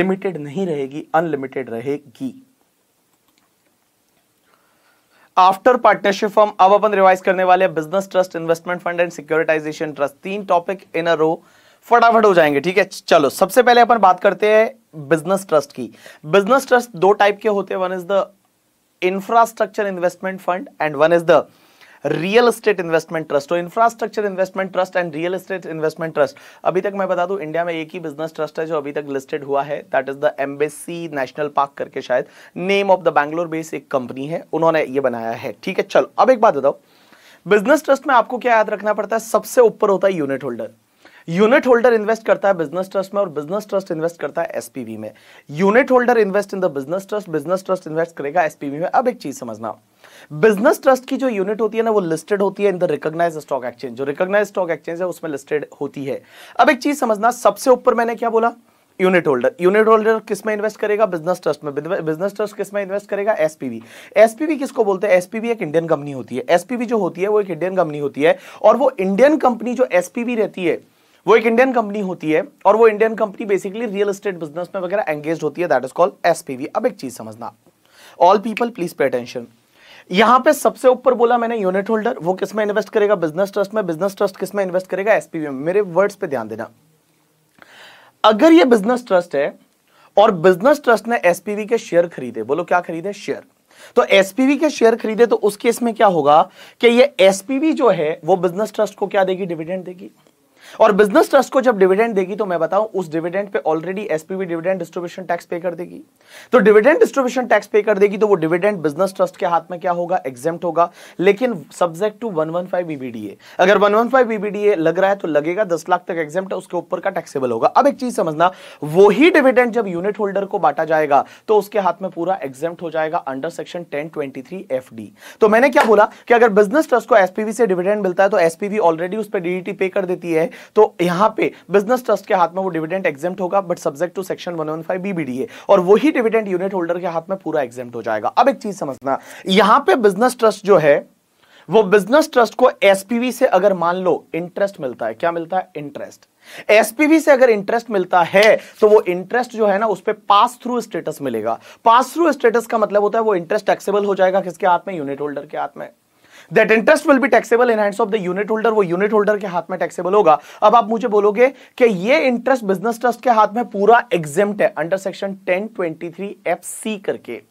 लिमिटेड नहीं रहेगी अनलिमिटेड रहेगी आफ्टर पार्टनरशिप फॉर्म अब अपन रिवाइज करने वाले business trust investment fund and securitization trust तीन टॉपिक इन अ रो फटाफट हो जाएंगे ठीक है चलो सबसे पहले अपन बात करते हैं बिजनेस ट्रस्ट की बिजनेस ट्रस्ट दो टाइप के होते हैं one is the infrastructure investment fund and one is the real estate investment trust और infrastructure investment trust and real estate investment trust अभी तक मैं बता दूं इंडिया में एक ही बिजनेस ट्रस्ट है जो अभी तक लिस्टेड हुआ है that is the Embassy National Park करके शायद name of the Bangalore base एक कंपनी है उन्होंने ये बनाया है ठीक है चलो अब एक बात बताओ बिजनेस ट्रस्ट में आपको क्या याद रखना पड़ता है सबसे ऊपर होता है unit holder unit holder invest करता है बिजनेस ट्रस्ट में और बिजनेस ट्रस्ट इन्वेस्ट करता है एसपीवी में unit holder invest in the business trust business trust invest करेगा एसपीवी में अब एक चीज समझना बिजनेस ट्रस्ट की जो यूनिट होती है ना वो लिस्टेड होती है in the recognise stock exchange जो रिकॉग्नाइज स्टॉक एक्सचेंज है उसमें लिस्टेड होती है अब एक चीज समझना सबसे ऊपर मैंने क्या बोला यूनिट होल्डर यूनिट होल्डर किसमें इन्वेस्ट करेगा बिजनेस ट्रस्ट में बिजनेस ट्रस्ट किसमें इन्वेस्ट करेगा एसपीवी एसपीवी किसको बोलते हैं एसपीवी एक इंडियन कंपनी होती है एसपीवी जो होती है वो एक इंडियन कंपनी होती है और वो इंडियन कंपनी जो एसपीवी रहती है वो एक इंडियन कंपनी होती है और वो Indian company basically real estate business में वगैरह एंगेज होती है दैट इज कॉल्ड एसपीवी अब एक चीज समझना all people please pay attention यहां पे सबसे ऊपर बोला मैंने यूनिट होल्डर वो किसमें इन्वेस्ट करेगा बिजनेस ट्रस्ट में बिजनेस ट्रस्ट किसमें इन्वेस्ट करेगा एसपीवी में मेरे वर्ड्स पे ध्यान देना अगर ये बिजनेस ट्रस्ट है और बिजनेस ट्रस्ट ने एसपीवी के शेयर खरीदे बोलो क्या खरीदे शेयर तो एसपीवी के शेयर खरीदे तो उस केस में क्या होगा कि ये एसपीवी जो है वो बिजनेस ट्रस्ट को क्या देगी डिविडेंड देगी और बिजनेस ट्रस्ट को जब डिविडेंड देगी तो मैं बताऊं उस डिविडेंड पे already SPV dividend distribution tax pay कर देगी तो डिविडेंड डिस्ट्रीब्यूशन टैक्स पे कर देगी तो वो डिविडेंड बिजनेस ट्रस्ट के हाथ में क्या होगा एग्जेम्प्ट होगा लेकिन सब्जेक्ट टू फाइव बीबीडीए अगर फाइव बीबीडीए e लग रहा है तो लगेगा दस लाख तक एग्जेम्प्ट उसके ऊपर का टैक्सेबल होगा अब एक चीज समझना वही डिविडेंड जब यूनिट होल्डर को बांटा जाएगा तो उसके हाथ में पूरा एग्जेम्प्ट हो जाएगा अंडर सेक्शन टेन ट्वेंटी तो मैंने क्या बोला कि अगर बिजनेस ट्रस्ट को एसपीवी से डिविडेंड मिलता है तो एसपीवी ऑलरेडी उस पर डीडीटी पे कर देती है तो यहां पे बिजनेस ट्रस्ट के हाथ में वो डिविडेंड एग्जेम्प्ट होगा but subject to section 115 BBDA और वही डिविडेंड यूनिट होल्डर के हाथ में पूरा एग्जेम्प्ट हो जाएगा अब एक चीज समझना यहां पे बिजनेस ट्रस्ट जो है वो बिजनेस ट्रस्ट को एसपीवी से अगर मान लो इंटरेस्ट मिलता है क्या मिलता है इंटरेस्ट एसपीवी से अगर इंटरेस्ट मिलता है तो वो इंटरेस्ट जो है ना उस पर पास थ्रू स्टेटस मिलेगा पास थ्रू स्टेटस का मतलब होता है वो इंटरेस्ट टैक्सेबल हो जाएगा किसके हाथ में यूनिट होल्डर के हाथ में that interest will be taxable in hands of the unit holder वो यूनिट होल्डर के हाथ में टैक्सेबल होगा अब आप मुझे बोलोगे कि ये इंटरेस्ट बिजनेस ट्रस्ट के हाथ में पूरा एग्जेम्प्ट है under section ten twenty three F C करके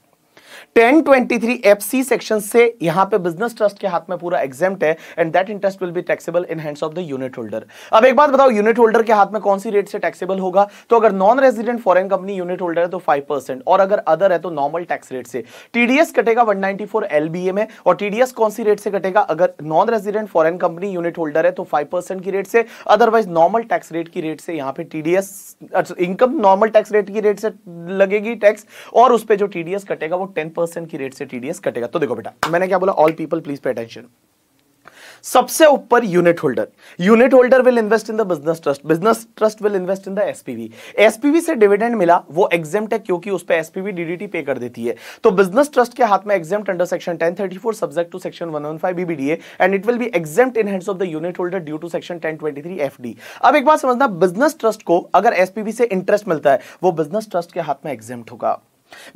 1023 एफसी सेक्शन से यहां पे बिजनेस ट्रस्ट के हाथ में पूरा एग्जेम्प्ट है and that interest will be taxable in hands of the unit holder अब एक बात बताओ यूनिट होल्डर के हाथ में कौन सी रेट से टैक्सेबल होगा तो अगर non resident foreign company unit holder है तो 5% और अगर अदर है तो नॉर्मल टैक्स रेट से टीडीएस कटेगा 194 एलबीए में और टीडीएस कौन सी रेट से कटेगा अगर non resident foreign company unit holder है तो 5% की रेट से अदरवाइज नॉर्मल टैक्स रेट की रेट से यहां पे TDS income normal tax rate की रेट से लगेगी टैक्स और उस पर जो टीडीएस कटेगा वो टेन परसेंट की रेट से टीडीएस कटेगा तो देखो बेटा मैंने क्या बोला all people please pay attention सबसे ऊपर unit holder unit holder will invest in the business trust business trust will invest in the SPV SPV से डिविडेंड मिला वो एग्जाम है क्योंकि उस पर एसपीवी डीडीटी पे कर देती है तो बिजनेस ट्रस्ट के हाथ में exempt under section 1034 subject to section 115 BBDA and it will be exempt in hands of the unit holder due to section 1023 FD अब एक बात समझना बिजनेस ट्रस्ट को अगर एसपीवी से इंटरेस्ट मिलता है वो बिजनेस ट्रस्ट के हाथ में एग्जाम होगा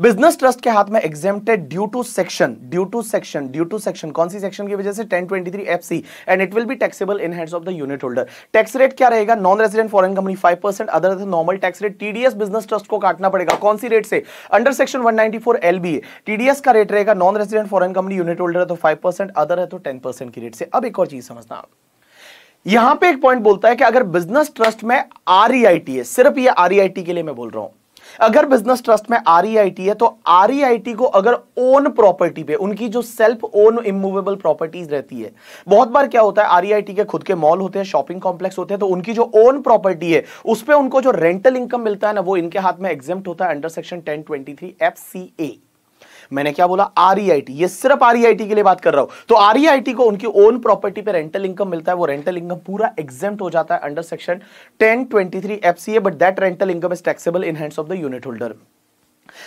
बिजनेस ट्रस्ट के हाथ में exempted due to section due to section due to section कौन सी सेक्शन की वजह से 1023 FC and it will be taxable in hands of the unit holder tax rate क्या रहेगा non resident foreign company 5% other than normal tax rate TDS business trust को काटना पड़ेगा कौन सी रेट से अंडर सेक्शन 194 एलबीए टीडीएस का रेट रहेगा non resident foreign company unit holder है तो 5% अदर है तो 10% की रेट से अब एक और चीज समझना यहां पे एक पॉइंट बोलता है कि अगर बिजनेस ट्रस्ट में आरईआईटी e है सिर्फ ये आरईआईटी e के लिए मैं बोल रहा हूं अगर बिजनेस ट्रस्ट में आर e है तो आर e को अगर ओन प्रॉपर्टी पे उनकी जो सेल्फ ओन इमूवेबल प्रॉपर्टीज रहती है बहुत बार क्या होता है आरईआईटी e के खुद के मॉल होते हैं शॉपिंग कॉम्प्लेक्स होते हैं तो उनकी जो ओन प्रॉपर्टी है उस पर उनको जो रेंटल इनकम मिलता है ना वो इनके हाथ में एग्जेम्प्ट होता है under section ten twenty three F C A मैंने क्या बोला आरईआईटी e ये सिर्फ आरईआईटी e के लिए बात कर रहा हूं तो आरईआईटी e को उनकी ओन प्रॉपर्टी पे रेंटल इनकम मिलता है वो रेंटल इनकम पूरा एग्जेम्प्ट हो जाता है under section ten twenty three F C A but that rental income is taxable in hands of the unit holder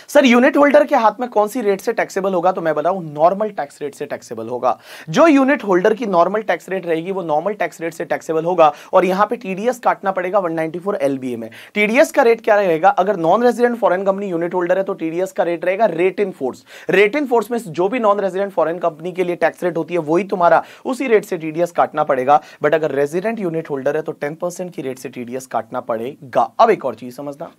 sir unit holder के हाथ में कौन सी रेट से टैक्सेबल होगा तो मैं बताऊं नॉर्मल टैक्स रेट से टैक्सेबल होगा जो यूनिट होल्डर की नॉर्मल टैक्स रेट रहेगी वो नॉर्मल टैक्स रेट से टैक्सेबल होगा और यहां पे टीडीएस काटना पड़ेगा 194 एलबीए में टीडीएस का रेट क्या रहेगा अगर non resident foreign company unit holder है तो टीडीएस का रेट रहेगा rate in force rate in force में जो भी नॉन रेजिडेंट फॉरन कंपनी के लिए टैक्स रेट होती है वही तुम्हारा उसी रेट से टीडीएस काटना पड़ेगा बट अगर रेजिडेंट यूनिट होल्डर है तो टेन की रेट से टीडीएस काटना पड़ेगा अब एक और चीज समझना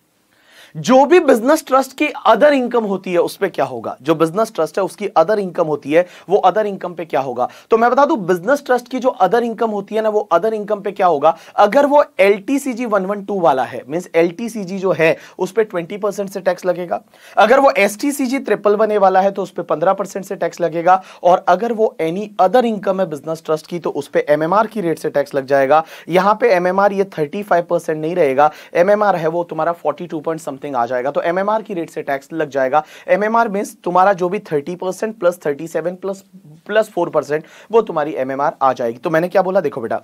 जो भी बिजनेस ट्रस्ट की अदर इनकम होती है उस पर क्या होगा जो बिजनेस ट्रस्ट है उसकी अदर इनकम होती है वो अदर इनकम पे क्या होगा तो मैं बता दू बिजनेस ट्रस्ट की जो अदर इनकम होती है ना वो अदर इनकम पे क्या होगा अगर वो L T C G one one two वाला है mean L T C G जो है उस पर ट्वेंटी परसेंट से टैक्स लगेगा अगर वो S T C G triple one A वाला है तो उस पर पंद्रह परसेंट से टैक्स लगेगा और अगर वो एनी अदर इनकम है बिजनेस ट्रस्ट की तो उस पर एम एम आर की रेट से टैक्स लग जाएगा यहां पर एम एम आर ये थर्टी फाइव परसेंट नहीं रहेगा एम एम आर है वो तुम्हारा forty two point something something आ जाएगा तो एमएमआर की रेट से टैक्स लग जाएगा एमएमआर मीन तुम्हारा जो भी thirty percent plus thirty seven plus plus four percent वो तुम्हारी एमएमआर आ जाएगी तो मैंने क्या बोला देखो बेटा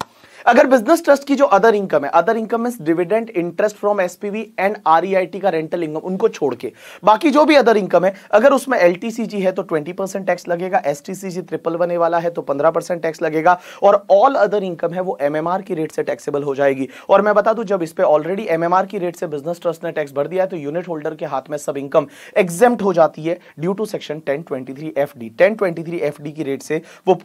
अगर बिजनेस ट्रस्ट की जो अदर इनकम है other income mean dividend interest from SPV and REIT का रेंटल इनकम उनको छोड़ के बाकी जो भी अदर इनकम है अगर उसमें एलटीसीजी है तो 20 परसेंट टैक्स लगेगा एसटीसीजी ट्रिपल बने वाला है तो 15 परसेंट टैक्स लगेगा और ऑल अदर इनकम है वो एमएमआर की रेट से टैक्सेबल हो जाएगी और मैं बता दू जब इस पर ऑलरेडी एमएमआर की रेट से बिजनेस ट्रस्ट ने टैक्स भर दिया है तो यूनिट होल्डर के हाथ में सब इनकम एक्जेम हो जाती है due to section ten twenty three F D ten twenty three F D की रेट से वो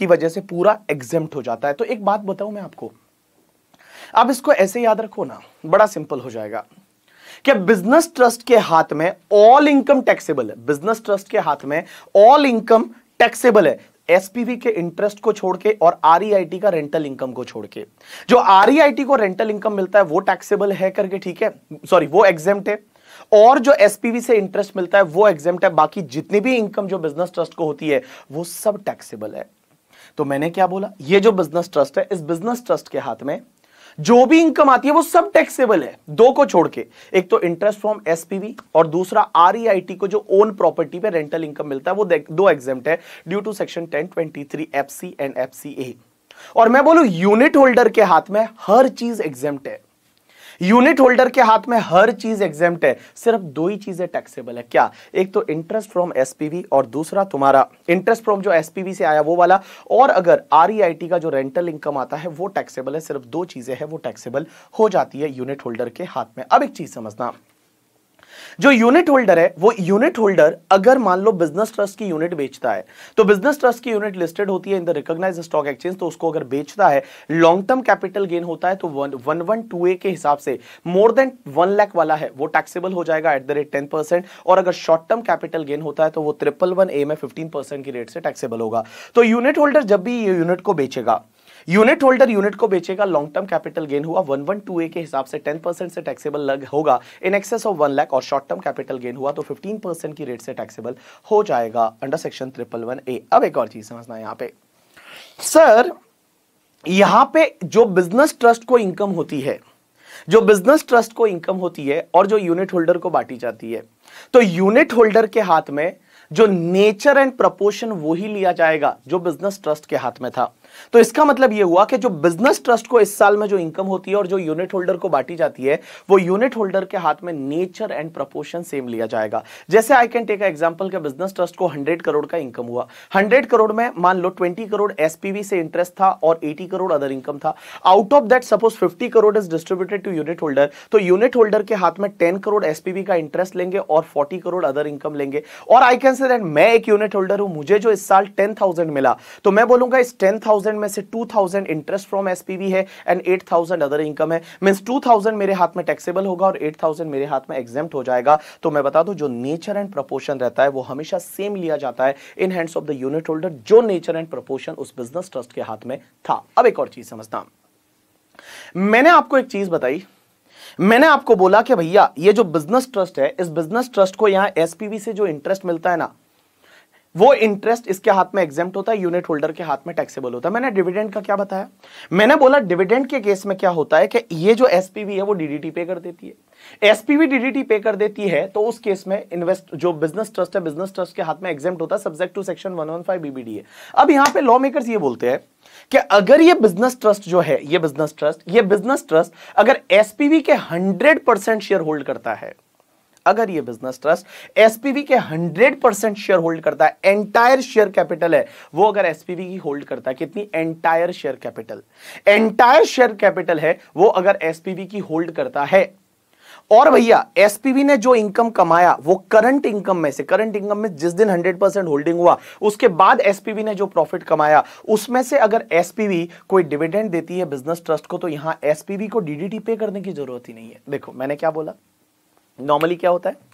की वजह से पूरा एक्जेम्ट हो जाता है तो एक बात बताओ हूं मैं आपको आप इसको ऐसे याद रखो ना बड़ा सिंपल हो जाएगा कि बिजनेस ट्रस्ट के हाथ में ऑल इनकम टैक्सेबल है बिजनेस ट्रस्ट के हाथ में ऑल इनकम टैक्सेबल है एसपीवी के इंटरेस्ट को छोड़ के और आरईआईटी e का रेंटल इनकम को छोड़ के जो आरईआईटी e को रेंटल इनकम मिलता है वो टैक्सेबल है करके ठीक है सॉरी वो एग्जाम है और जो एसपीवी से इंटरेस्ट मिलता है वो एग्जेम्प्ट है बाकी जितनी भी इनकम जो बिजनेस ट्रस्ट को होती है वो सब टैक्सेबल है तो मैंने क्या बोला ये जो बिजनेस ट्रस्ट है इस बिजनेस ट्रस्ट के हाथ में जो भी इनकम आती है वो सब टैक्सेबल है दो को छोड़ के एक तो इंटरेस्ट फ्रॉम एसपीवी और दूसरा आरईआईटी e को जो ओन प्रॉपर्टी पे रेंटल इनकम मिलता है वो दो एग्जाम्ट है due to section F C and A और मैं बोलू यूनिट होल्डर के हाथ में हर चीज एग्जाम्ट है यूनिट होल्डर के हाथ में हर चीज एग्जाम है सिर्फ दो ही चीजें टैक्सेबल है क्या एक तो इंटरेस्ट फ्रॉम एसपीवी और दूसरा तुम्हारा इंटरेस्ट फ्रॉम जो एसपीवी से आया वो वाला और अगर आरईआईटी e का जो रेंटल इनकम आता है वो टैक्सेबल है सिर्फ दो चीजें हैं वो टैक्सेबल हो जाती है यूनिट होल्डर के हाथ में अब एक चीज समझना जो यूनिट होल्डर है वो यूनिट होल्डर अगर मान लो बिजनेस ट्रस्ट की यूनिट बेचता है तो बिजनेस ट्रस्ट की यूनिट लिस्टेड होती है in the recognise stock exchange तो उसको अगर बेचता है लॉन्ग टर्म कैपिटल गेन होता है तो one one, one two A के हिसाब से मोर देन वन लाख वाला है वो टैक्सेबल हो जाएगा at the rate ten percent और अगर शॉर्ट टर्म कैपिटल गेन होता है तो वो ट्रिपल वन ए में फिफ्टीन परसेंट की रेट से टैक्सेबल होगा तो यूनिट होल्डर जब भी ये यूनिट को बेचेगा यूनिट होल्डर यूनिट को बेचेगा लॉन्ग टर्म कैपिटल गेन हुआ वन वन टू ए के हिसाब से टेन परसेंट से टैक्सेबल लग होगा in excess of one lakh और शॉर्ट टर्म कैपिटल गेन हुआ तो फिफ्टीन परसेंट की रेट से टैक्सेबल हो जाएगा under section triple one A अब एक और चीज समझना यहाँ पे सर यहाँ पे जो बिजनेस ट्रस्ट को इनकम होती है जो बिजनेस ट्रस्ट को इनकम होती है और जो यूनिट होल्डर को बांटी जाती है तो यूनिट होल्डर के हाथ में जो नेचर एंड प्रपोर्शन वो ही लिया जाएगा जो बिजनेस ट्रस्ट के हाथ में था तो इसका मतलब यह हुआ कि जो बिजनेस ट्रस्ट को इस साल में जो इनकम होती है और जो यूनिट होल्डर को बांटी जाती है वो यूनिट होल्डर के हाथ में नेचर एंड प्रपोर्शन सेम लिया जाएगा जैसे आई कैन टेक एग्जाम्पल के बिजनेस ट्रस्ट को हंड्रेड करोड़ का इनकम हुआ हंड्रेड करोड़ में मान लो ट्वेंटी करोड़ एसपीवी से इंटरेस्ट था और एटी करोड़ अदर इनकम था out of that suppose fifty crore is distributed to unit holder तो यूनिट होल्डर के हाथ में टेन करोड़ एसपीवी का इंटरेस्ट लेंगे और फोर्टी करोड़ अदर इनकम लेंगे और आई कैन से मैं एक यूनिट होल्डर हूं मुझे जो इस साल टेन मिला तो मैं बोलूंगा इस टेन थाउजेंड में से two thousand interest from S P है and eight thousand other income है मीन्स टू थाउजेंड मेरे हाथ में टैक्सेबल होगा और एट थाउजेंड मेरे हाथ में एग्जाम हो जाएगा तो मैं बता दूं जो नेचर एंड प्रपोर्शन रहता है वो हमेशा सेम लिया जाता है in hands of the unit holder जो नेचर एंड प्रपोर्शन उस बिजनेस ट्रस्ट के हाथ में था अब एक और चीज समझता मैंने आपको एक चीज बताई मैंने आपको बोला कि भैया ये जो बिजनेस ट्रस्ट है इस बिजनेस ट्रस्ट को यहां एसपीवी से जो इंटरेस्ट मिलता है ना वो इंटरेस्ट इसके हाथ में एग्जाम होता है यूनिट होल्डर के हाथ में टैक्सेबल होता है मैंने डिविडेंड का क्या बताया मैंने बोला डिविडेंड के केस में क्या होता है कि ये जो एसपीवी है वो डीडीटी पे कर देती है एसपीवी डीडीटी पे कर देती है तो उस केस में इन्वेस्ट जो बिजनेस ट्रस्ट है बिजनेस ट्रस्ट के हाथ में एग्जाम होता है subject to section one one five BBD अब यहां पर लॉ मेकर ये बोलते हैं कि अगर ये बिजनेस ट्रस्ट जो है ये बिजनेस ट्रस्ट ये बिजनेस ट्रस्ट अगर एसपीवी के हंड्रेड परसेंट शेयर होल्ड करता है अगर ये बिजनेस ट्रस्ट एसपीवी के 100 परसेंट शेयर होल्ड करता है एंटायर शेयर कैपिटल है वो अगर एसपीवी की होल्ड करता है कितनी entire share capital entire share capital है वो अगर एसपीवी की होल्ड करता है और भैया एसपीवी ने जो इनकम कमाया वो करंट इनकम में से करंट इनकम में जिस दिन 100 परसेंट होल्डिंग हुआ उसके बाद एसपीवी ने जो प्रॉफिट कमाया उसमें से अगर एसपीवी कोई डिविडेंड देती है बिजनेस ट्रस्ट को तो यहां एसपीवी को डीडीटी पे करने की जरूरत ही नहीं है देखो मैंने क्या बोला नॉर्मली क्या होता है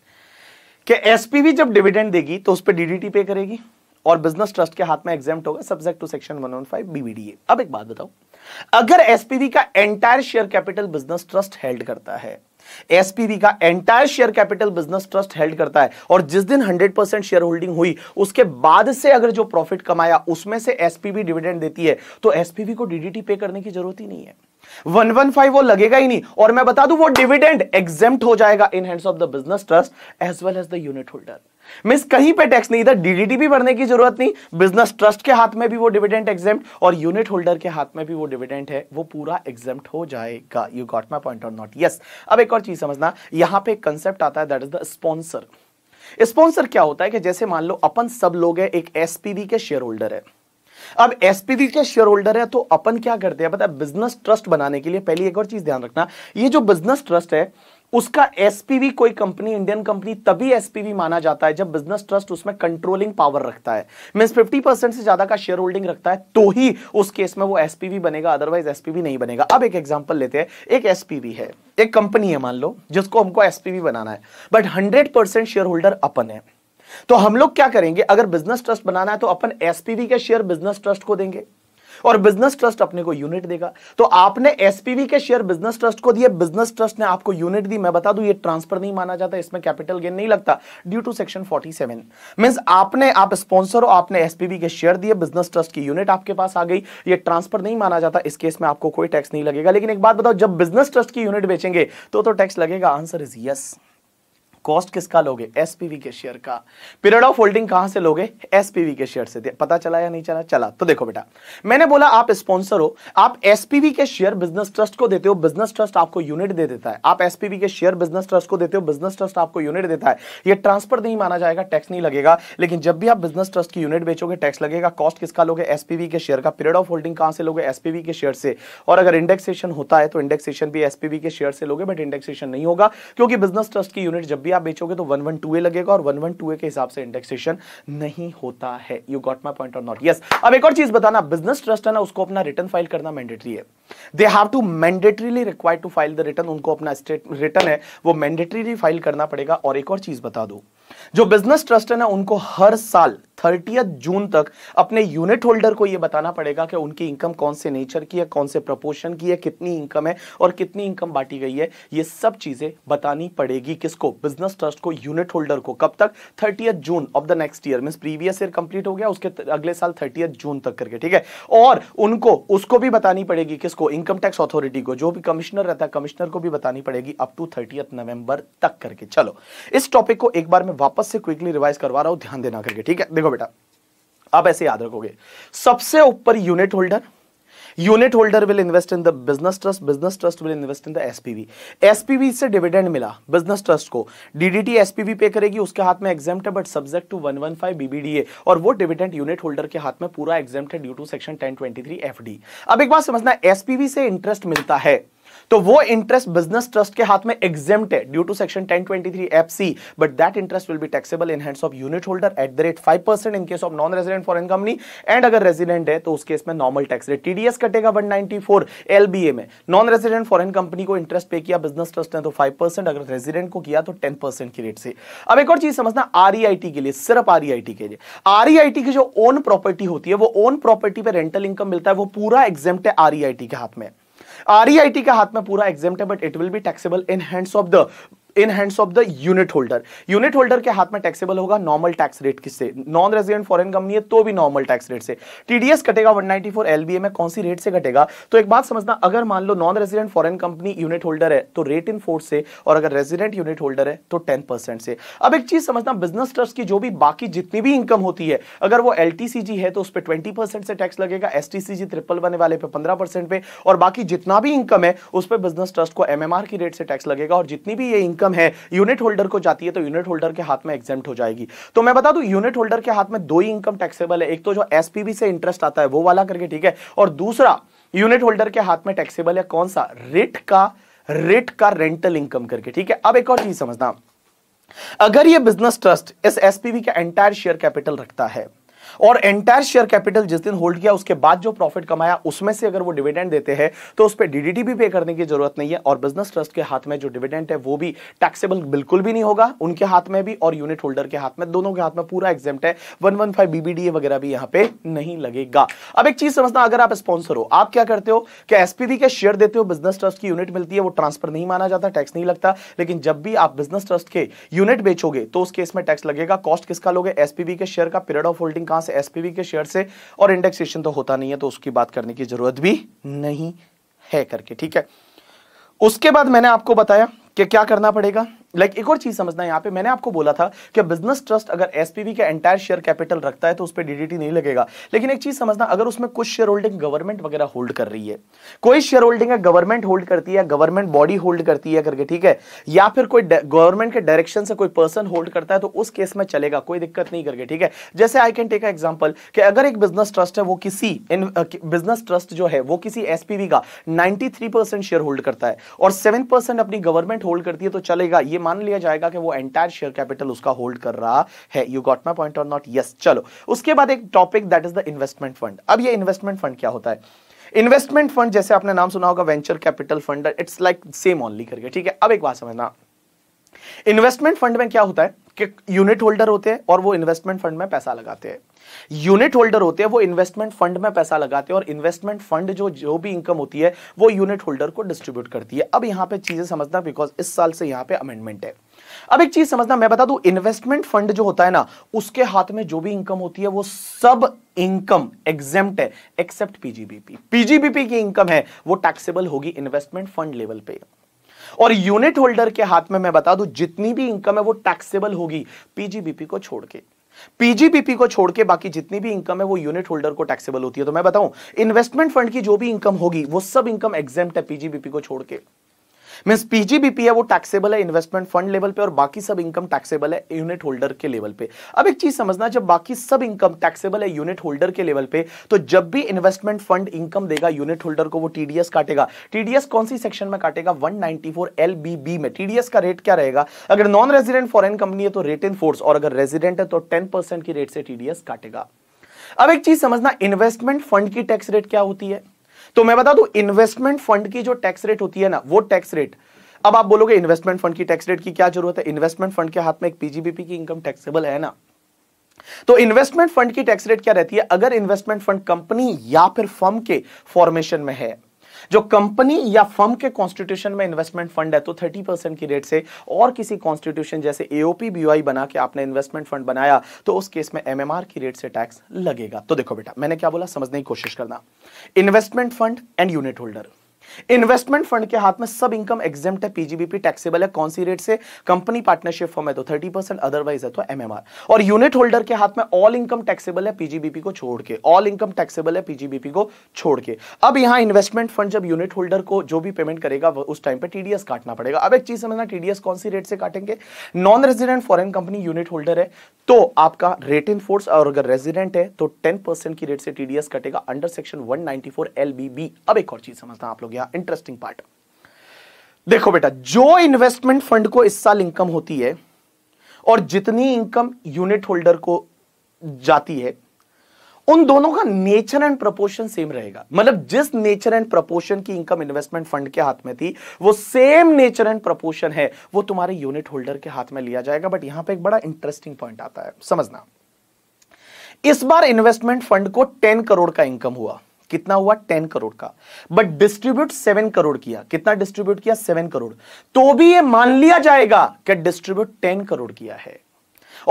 कि एसपीवी जब डिविडेंड देगी तो उस पर डीडीटी पे करेगी और बिजनेस ट्रस्ट के हाथ में एग्जाम होगा subject to section one one five BBDA अब एक बात बताओ अगर एसपीवी का entire share capital business trust held करता है एसपीवी का entire share capital business trust held करता है और जिस दिन 100 परसेंट शेयर होल्डिंग हुई उसके बाद से अगर जो प्रॉफिट कमाया उसमें से एसपीवी डिविडेंड देती है तो एसपीवी को डीडीटी पे करने की जरूरत ही नहीं है वन वन फाइव वो लगेगा ही नहीं और मैं बता दूं वो डिविडेंड एग्जेम हो जाएगा in hands of the business trust as well as the unit holder मिस कहीं पे टैक्स नहीं इधर डीडीटी भी भरने की जरूरत नहीं बिजनेस ट्रस्ट के हाथ में भी वो डिविडेंट एग्जेम और यूनिट होल्डर के हाथ में भी वो डिविडेंट है वो पूरा एग्जेम हो जाएगा यू गॉट माई पॉइंट और नॉट यस अब एक और चीज समझना यहां पे कंसेप्ट आता है that is the sponsor sponsor क्या होता है कि जैसे मान लो अपन सब लोग हैं एक एसपीबी के शेयर होल्डर है अब एसपीवी के शेयर होल्डर है तो अपन क्या करते हैं बताया बिजनेस ट्रस्ट बनाने के लिए पहली एक और चीज ध्यान रखना ये जो बिजनेस ट्रस्ट है उसका एसपीवी कोई कंपनी इंडियन कंपनी तभी एसपीवी माना जाता है जब बिजनेस ट्रस्ट उसमें कंट्रोलिंग पावर रखता है मीन्स 50 परसेंट से ज्यादा का शेयर होल्डिंग रखता है तो ही उस केस में वो एसपीवी बनेगा अदरवाइज एसपीवी नहीं बनेगा अब एक एग्जांपल लेते हैं एक एसपीवी है एक कंपनी है मान लो जिसको हमको एसपीवी बनाना है बट हंड्रेड शेयर होल्डर अपन है तो हम लोग क्या करेंगे अगर बिजनेस ट्रस्ट बनाना है तो अपन एसपीवी के शेयर बिजनेस ट्रस्ट को देंगे और बिजनेस ट्रस्ट अपने को यूनिट देगा तो आपने एसपीवी के शेयर बिजनेस ट्रस्ट को दिए बिजनेस ट्रस्ट ने आपको यूनिट दी मैं बता दूं ये ट्रांसफर नहीं माना जाता इसमें कैपिटल गेन नहीं लगता due to section 47 seven mean आपने आप स्पॉन्सर हो आपने एसपीवी के शेयर दिए बिजनेस ट्रस्ट की यूनिट आपके पास आ गई ये ट्रांसफर नहीं माना जाता इस केस में आपको कोई टैक्स नहीं लगेगा लेकिन एक बात बताओ जब बिजनेस ट्रस्ट की यूनिट बेचेंगे तो, तो टैक्स लगेगा answer is yes yes. Cost किसका लोगे एसपीवी के शेयर का पीरियड ऑफ होल्डिंग कहां से लोगे एसपीवी के शेयर से पता चला या नहीं चला चला तो देखो बेटा मैंने बोला आप स्पॉन्सर हो आप एसपीवी के शेयर बिजनेस ट्रस्ट को देते हो बिजनेस ट्रस्ट आपको यूनिट दे देता है आप एसपीवी के शेयर बिजनेस ट्रस्ट को देते हो बिजनेस ट्रस्ट आपको यूनिट देता है यह ट्रांसफर नहीं माना जाएगा टैक्स नहीं लगेगा लेकिन जब भी आप बिजनेस ट्रस्ट की यूनिट बेचोगे टैक्स लगेगा कॉस्ट किसका लोगे एसपीवी के शेयर का पीरियड ऑफ होल्डिंग कहां से लोगे एसपीवी के शेयर से और अगर इंडेक्सेशन होता है तो इंडेक्सेशन भी एसपीवी के शेयर से लोगे बट इंडेक्सेशन नहीं होगा क्योंकि बिजनेस ट्रस्ट की यूनिट जब भी भी आप बेचोगे तो वन वन टू ए लगेगा और वन वन टू ए के हिसाब से इंडेक्सेशन नहीं होता है you got my point or not yes अब एक और चीज बताना बिजनेस ट्रस्ट है ना उसको अपना रिटर्न फाइल करना मैंडेटरी है they have to mandatorily require to file the return उनको अपना रिटर्न है वो मैंडेटरीली फाइल करना पड़ेगा और एक और चीज बता दो जो बिजनेस ट्रस्ट है ना उनको हर साल थर्टी जून तक अपने यूनिट होल्डर को यह बताना पड़ेगा कि उनकी इनकम कौन से नेचर की है कौन से प्रपोर्शन की है कितनी इनकम है और कितनी इनकम बांटी गई है ये सब चीजें बतानी पड़ेगी किसको बिजनेस ट्रस्ट को यूनिट होल्डर को कब तक thirty June of the next year mean previous year complete हो गया उसके अगले साल थर्टी जून तक करके ठीक है और उनको उसको भी बतानी पड़ेगी किसको इनकम टैक्स अथॉरिटी को जो भी कमिश्नर रहता है कमिश्नर को भी बतानी पड़ेगी अप टू थर्टियथ नवंबर तक करके चलो इस टॉपिक को एक बार में वापस से क्विकली रिवाइज करवा रहा हूं ध्यान देना करके ठीक है देखो बेटा आप ऐसे याद रखोगे सबसे ऊपर unit holder unit holder will invest in the business trust business trust will invest in the SPV SPV से डिविडेंड मिला बिजनेस ट्रस्ट को डीडीटी एसपीवी पे करेगी उसके हाथ में एग्जाम्ट है बट सब्जेक्ट टू 115 बीबीडीए और वो डिविडेंड यूनिट होल्डर के हाथ में पूरा एग्जाम्ट है ड्यू टू सेक्शन 1023 एफडी अब एक बात समझना एसपीवी से इंटरेस्ट मिलता है तो वो इंटरेस्ट बिजनेस ट्रस्ट के हाथ में एक्जेम्ट है due to section 1023 FC but that interest will be taxable in hands of unit holder at the rate percent in case of non resident foreign company and अगर रेजिडेंट है तो उस केस में नॉर्मल टैक्स रेट टीडीएस कटेगा 194 एलबीए में नॉन रेजिडेंट फॉरन कंपनी को इंटरेस्ट पे किया बिजनेस ट्रस्ट ने तो फाइव परसेंट अगर रेजिडेंट को किया तो टेन परसेंट की रेट से अब एक और चीज समझना आरईआईटी e के लिए सिर्फ आरईआईटी e के लिए आरईआईटी e की जो ओन प्रॉपर्टी होती है वो ओन प्रॉपर्टी पर रेंटल इनकम मिलता है वो पूरा एग्जेम्प्ट है आरईआईटी के हाथ में आरईआईटी e के हाथ में पूरा एग्जाम है but it will be taxable in hands of the in hands of the unit holder unit holder के हाथ में टैक्सेबल होगा नॉर्मल टैक्स रेट किससे नॉन रेजिडेंट फॉरेन कंपनी है तो भी नॉर्मल टैक्स रेट से टीडीएस कटेगा 194 एलबीए में कौन सी रेट से कटेगा तो एक बात समझना अगर मान लो non resident foreign company unit holder है तो रेट इन फोर्स से और अगर रेजिडेंट यूनिट होल्डर है तो टेन से अब एक चीज समझना बिजनेस ट्रस्ट की जो भी बाकी जितनी भी इनकम होती है अगर वो एल है तो उस पर ट्वेंटी से टैक्स लगेगा एस टी ट्रिपल बने वाले पे पंद्रह पे और बाकी जितना भी इनकम है उस पर बिजनेस ट्रस्ट को आर की रेट से टैक्स लगेगा और जितनी भी ये इनकम इनकम है यूनिट होल्डर को जाती है तो यूनिट होल्डर के हाथ में एग्जाम हो जाएगी तो मैं बता दू यूनिट होल्डर के हाथ में दो ही इनकम टैक्सेबल है एक तो जो एसपीबी से इंटरेस्ट आता है वो वाला करके ठीक है और दूसरा यूनिट होल्डर के हाथ में टैक्सेबल है कौन सा रेट का रेट का रेंटल इनकम करके ठीक है अब एक और चीज समझना अगर ये बिजनेस ट्रस्ट इस एसपीवी का एंटायर शेयर कैपिटल रखता है और एंटायर शेयर कैपिटल जिस दिन होल्ड किया उसके बाद जो प्रॉफिट कमाया उसमें से अगर वो डिविडेंड देते हैं तो उस पर डीडीटी भी पे करने की जरूरत नहीं है और बिजनेस ट्रस्ट के हाथ में जो डिविडेंड है वो भी टैक्सेबल बिल्कुल भी नहीं होगा उनके हाथ में भी और यूनिट होल्डर के हाथ में दोनों के हाथ में पूरा एग्जाम है वन वन फाइव बीबीडीए वगैरह भी यहां पर नहीं लगेगा अब एक चीज समझना अगर आप स्पॉन्सर हो आप क्या करते हो कि एसपीवी के शेयर देते हो बिजनेस ट्रस्ट की यूनिट मिलती है वो ट्रांसफर नहीं माना जाता टैक्स नहीं लगता लेकिन जब भी आप बिजनेस ट्रस्ट के यूनिट बेचोगे तो उस केस में टैक्स लगेगा कॉस्ट किसका लोगे एसपीवी के शेयर का पीरियड ऑफ होल्डिंग कहां से से एसपीवी के शेयर से और इंडेक्सेशन तो होता नहीं है तो उसकी बात करने की जरूरत भी नहीं है करके ठीक है उसके बाद मैंने आपको बताया कि क्या करना पड़ेगा लाइक like, एक और चीज समझना यहाँ पे मैंने आपको बोला था कि बिजनेस ट्रस्ट अगर एसपीवी का एंटायर शेयर कैपिटल रखता है तो उस पर डीडीटी नहीं लगेगा लेकिन एक चीज समझना अगर उसमें कुछ शेयर होल्डिंग गवर्नमेंट वगैरह होल्ड कर रही है कोई शेयर होल्डिंग है गवर्नमेंट होल्ड करती है गवर्नमेंट बॉडी होल्ड करती है करके ठीक है या फिर कोई गवर्नमेंट के डायरेक्शन से कोई पर्सन होल्ड करता है तो उस केस में चलेगा कोई दिक्कत नहीं करके ठीक है जैसे आई कैन टेक एग्जाम्पल कि अगर एक बिजनेस ट्रस्ट है वो किसी बिजनेस ट्रस्ट जो है वो किसी एसपीवी का नाइनटी शेयर होल्ड करता है और सेवन अपनी गवर्नमेंट होल्ड करती है तो चलेगा ये मान लिया जाएगा कि वो एंटायर शेयर कैपिटल उसका होल्ड कर रहा है यू गॉट माई पॉइंट और नॉट यस चलो उसके बाद एक topic that is the investment fund अब ये इन्वेस्टमेंट फंड क्या होता है इन्वेस्टमेंट फंड जैसे आपने नाम सुना होगा venture capital fund it's like same only करके ठीक है अब एक बात समझना इन्वेस्टमेंट फंड में क्या होता है कि यूनिट होल्डर होते हैं और वो इन्वेस्टमेंट फंड में पैसा लगाते हैं यूनिट होल्डर होते हैं वो इन्वेस्टमेंट फंड में पैसा लगाते हैं और इन्वेस्टमेंट फंड जो जो भी इनकम होती है वो यूनिट होल्डर को डिस्ट्रीब्यूट करती है अब यहां पे चीजें समझना बिकॉज इस साल से यहां पे अमेंडमेंट है अब एक चीज समझना मैं बता दू इन्वेस्टमेंट फंड जो होता है ना उसके हाथ में जो भी इनकम होती है वो सब इनकम एग्जेम्प्ट है एक्सेप्ट पीजीबीपी पीजीबीपी की इनकम है वो टैक्सेबल होगी इन्वेस्टमेंट फंड लेवल पे और यूनिट होल्डर के हाथ में मैं बता दूं जितनी भी इनकम है वो टैक्सेबल होगी पीजीबीपी को छोड़ के पीजीबीपी को छोड़ के बाकी जितनी भी इनकम है वो यूनिट होल्डर को टैक्सेबल होती है तो मैं बताऊं इन्वेस्टमेंट फंड की जो भी इनकम होगी वो सब इनकम एग्जेम्प्ट है पीजीबीपी को छोड़ के मीन्स पीजीबीपी है वो टैक्सेबल है इन्वेस्टमेंट फंड लेवल पे और बाकी सब इनकम टैक्सेबल है यूनिट होल्डर के लेवल पे अब एक चीज समझना जब बाकी सब इनकम टैक्सेबल है यूनिट होल्डर के लेवल पे तो जब भी इन्वेस्टमेंट फंड इनकम देगा यूनिट होल्डर को वो टीडीएस काटेगा टीडीएस कौन सी सेक्शन में काटेगा वन एलबीबी में टीडीएस का रेट क्या रहेगा अगर नॉन रेजिडेंट फॉरन कंपनी है तो रेट इन फोर्स और अगर रेजिडेंट है तो टेन की रेट से टीडीएस काटेगा अब एक चीज समझना इन्वेस्टमेंट फंड की टैक्स रेट क्या होती है तो मैं बता दू इन्वेस्टमेंट फंड की जो टैक्स रेट होती है ना वो टैक्स रेट अब आप बोलोगे इन्वेस्टमेंट फंड की टैक्स रेट की क्या जरूरत है इन्वेस्टमेंट फंड के हाथ में एक पीजीबीपी की इनकम टैक्सेबल है ना तो इन्वेस्टमेंट फंड की टैक्स रेट क्या रहती है अगर इन्वेस्टमेंट फंड कंपनी या फिर फर्म के फॉर्मेशन में है जो कंपनी या फर्म के कॉन्स्टिट्यूशन में इन्वेस्टमेंट फंड है तो थर्टी परसेंट की रेट से और किसी कॉन्स्टिट्यूशन जैसे एओपी बीओआई बना के आपने इन्वेस्टमेंट फंड बनाया तो उस केस में एमएमआर की रेट से टैक्स लगेगा तो देखो बेटा मैंने क्या बोला समझने की कोशिश करना investment fund and unit holder investment fund के हाथ में सब इनकम एक्जेम है पीजीबीपी टैक्सेबल है कौन सी रेट से कंपनी पार्टनरशिप फॉर्म है तो थर्टी परसेंट अदरवाइज है तो एमएमआर और यूनिट होल्डर के हाथ में ऑल इनकम टैक्सेबल है पीजीबीपी को छोड़ के ऑल इनकम टैक्सेबल है पीजीबीपी को छोड़ के अब यहां इन्वेस्टमेंट फंड जब यूनिट होल्डर को जो भी पेमेंट करेगा उस टाइम पर टीडीएस काटना पड़ेगा अब एक चीज समझना टीडीएस कौन सी रेट से काटेंगे non resident foreign company unit holder है तो आपका रेट इन फोर्स और अगर रेजिडेंट है तो टेन की रेट से टीडीएस कटेगा अंडर सेक्शन 194 एलबीबी अब एक और चीज समझना आप लोग गया इंटरेस्टिंग पार्ट देखो बेटा जो इन्वेस्टमेंट फंड को इस साल इनकम होती है और जितनी इनकम यूनिट होल्डर को जाती है उन दोनों का नेचर एंड प्रपोर्शन सेम रहेगा मतलब जिस नेचर एंड प्रपोर्शन की इनकम इन्वेस्टमेंट फंड के हाथ में थी वो सेम नेचर एंड प्रपोर्शन है वो तुम्हारे यूनिट होल्डर के हाथ में लिया जाएगा बट यहां पे एक बड़ा इंटरेस्टिंग पॉइंट आता है समझना इस बार इन्वेस्टमेंट फंड को टेन करोड़ का इनकम हुआ कितना हुआ टेन करोड़ का बट डिस्ट्रीब्यूट सेवन करोड़ किया कितना डिस्ट्रीब्यूट किया सेवन करोड़ तो भी ये मान लिया जाएगा कि डिस्ट्रीब्यूट टेन करोड़ किया है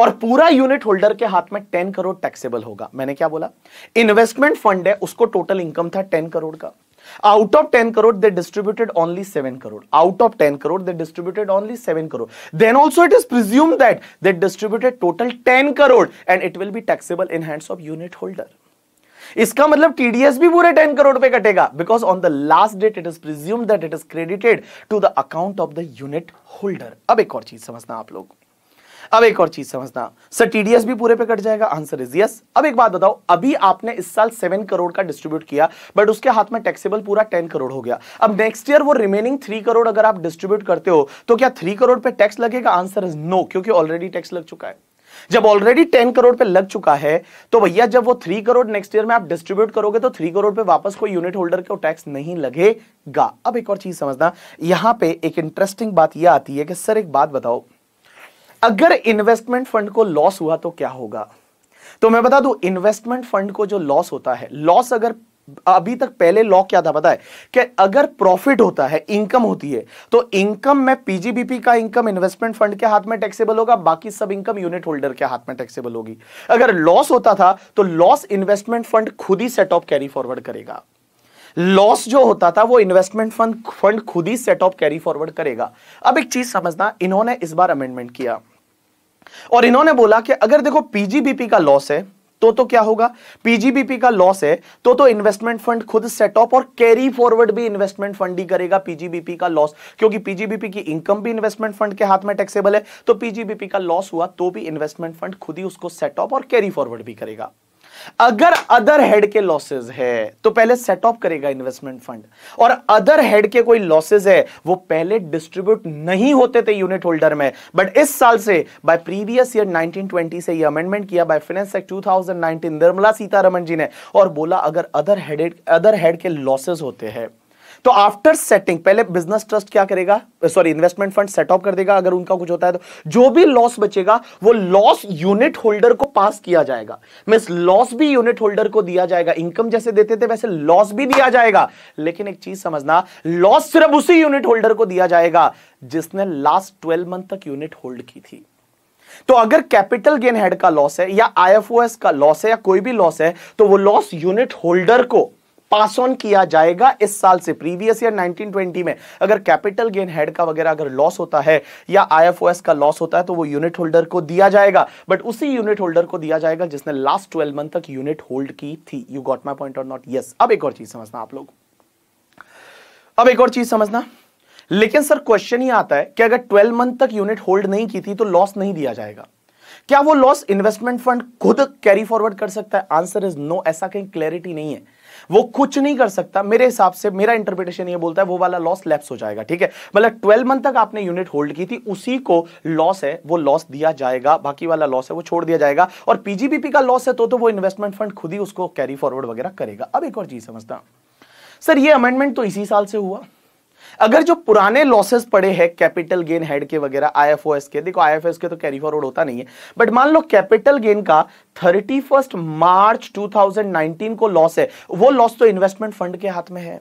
और पूरा यूनिट होल्डर के हाथ में टेन करोड़ टैक्सेबल होगा मैंने क्या बोला इन्वेस्टमेंट फंड है उसको टोटल इनकम था टेन करोड़ का out of ten crore they distributed only seven crore out of ten crore they distributed only seven crore then also it is presumed that they distributed total ten crore and it will be taxable in hands of unit holder इसका मतलब टीडीएस भी पूरे टेन करोड़ पे कटेगा because on the last date it is presumed that it is credited to the account of the unit holder अब एक और चीज समझना आप लोग अब एक और चीज समझना सर टीडीएस भी पूरे पे कट जाएगा आंसर इज यस अब एक बात बताओ अभी आपने इस साल सेवन करोड़ का डिस्ट्रीब्यूट किया बट उसके हाथ में टैक्सेबल पूरा टेन करोड़ हो गया अब नेक्स्ट ईयर वो रिमेनिंग थ्री करोड़ अगर आप डिस्ट्रीब्यूट करते हो तो क्या थ्री करोड़ पे टैक्स लगेगा आंसर इज नो क्योंकि ऑलरेडी टैक्स लग चुका है जब ऑलरेडी टेन करोड़ पे लग चुका है तो भैया जब वो थ्री करोड़ नेक्स्ट ईयर में आप डिस्ट्रीब्यूट करोगे तो थ्री करोड़ पे वापस कोई यूनिट होल्डर को टैक्स नहीं लगेगा अब एक और चीज समझना यहां पे एक इंटरेस्टिंग बात यह आती है कि सर एक बात बताओ अगर इन्वेस्टमेंट फंड को लॉस हुआ तो क्या होगा तो मैं बता दू इन्वेस्टमेंट फंड को जो लॉस होता है लॉस अगर अभी तक पहले लॉ क्या था पता है कि अगर प्रॉफिट होता है इनकम होती है तो इनकम में पीजीबीपी का इनकम इन्वेस्टमेंट फंड के हाथ में टैक्सेबल होगा बाकी सब इनकम यूनिट होल्डर के हाथ में टैक्सेबल होगी अगर लॉस होता था तो लॉस इन्वेस्टमेंट फंड खुद ही सेट ऑफ कैरी फॉरवर्ड करेगा लॉस जो होता था वो इन्वेस्टमेंट फंड फंड खुद ही सेट ऑफ कैरी फॉरवर्ड करेगा अब एक चीज समझना इन्होंने इस बार अमेंडमेंट किया और इन्होंने बोला कि अगर देखो पीजीबीपी का लॉस है तो तो क्या होगा पीजीबीपी का लॉस है तो तो इन्वेस्टमेंट फंड खुद सेट और कैरी फॉरवर्ड भी इन्वेस्टमेंट फंड ही करेगा पीजीबीपी का लॉस क्योंकि पीजीबीपी की इनकम भी इन्वेस्टमेंट फंड के हाथ में टैक्सेबल है तो पीजीबीपी का लॉस हुआ तो भी इन्वेस्टमेंट फंड खुद ही उसको सेट और कैरी फॉरवर्ड भी करेगा अगर अदर हेड के लॉसेस है तो पहले सेट ऑफ करेगा इन्वेस्टमेंट फंड और अदर हेड के कोई लॉसेज है वो पहले डिस्ट्रीब्यूट नहीं होते थे यूनिट होल्डर में बट इस साल से बाय प्रीवियस ईयर 1920 से ये अमेंडमेंट किया by finance act 2019 Nirmala Sitharaman ji ने और बोला अगर अदर हेड अदर हेड के लॉसेज होते हैं तो आफ्टर सेटिंग पहले बिजनेस ट्रस्ट क्या करेगा sorry investment fund set off कर देगा अगर उनका कुछ होता है तो जो भी लॉस बचेगा वो लॉस यूनिट होल्डर को पास किया जाएगा मीन लॉस भी यूनिट होल्डर को दिया जाएगा इनकम जैसे देते थे वैसे लॉस भी दिया जाएगा लेकिन एक चीज समझना लॉस सिर्फ उसी यूनिट होल्डर को दिया जाएगा जिसने लास्ट ट्वेल्व मंथ तक यूनिट होल्ड की थी तो अगर कैपिटल गेन हेड का लॉस है या आईएफओएस का लॉस है या कोई भी लॉस है तो वो लॉस यूनिट होल्डर को पास ऑन किया जाएगा इस साल से प्रीवियस ईयर 1920 में अगर कैपिटल गेन हेड का वगैरह अगर लॉस होता है या आईएफओएस का लॉस होता है तो वो यूनिट होल्डर को दिया जाएगा बट उसी यूनिट होल्डर को दिया जाएगा जिसने लास्ट ट्वेल्व मंथ तक यूनिट होल्ड की थी यू गॉट माई पॉइंट और नॉट यस अब एक और चीज समझना आप लोग अब एक और चीज समझना लेकिन सर क्वेश्चन ही आता है कि अगर ट्वेल्व मंथ तक यूनिट होल्ड नहीं की थी तो लॉस नहीं दिया जाएगा क्या वो लॉस इन्वेस्टमेंट फंड खुद कैरी फॉरवर्ड कर सकता है आंसर इज नो ऐसा कहीं क्लैरिटी नहीं है वो कुछ नहीं कर सकता मेरे हिसाब से मेरा इंटरप्रिटेशन ये बोलता है वो वाला लॉस लैप्स हो जाएगा ठीक है मतलब ट्वेल्व मंथ तक आपने यूनिट होल्ड की थी उसी को लॉस है वो लॉस दिया जाएगा बाकी वाला लॉस है वो छोड़ दिया जाएगा और पीजीबीपी का लॉस है तो, तो वो इन्वेस्टमेंट फंड खुद ही उसको कैरी फॉरवर्ड वगैरह करेगा अब एक और चीज समझता सर ये अमेंडमेंट तो इसी साल से हुआ अगर जो पुराने लॉसेस पड़े हैं कैपिटल गेन हेड के वगैरह आईएफओएस के देखो आईएफएस के तो कैरी फॉरवर्ड होता नहीं है बट मान लो कैपिटल गेन का 31 मार्च 2019 को लॉस है वो लॉस तो इन्वेस्टमेंट फंड के हाथ में है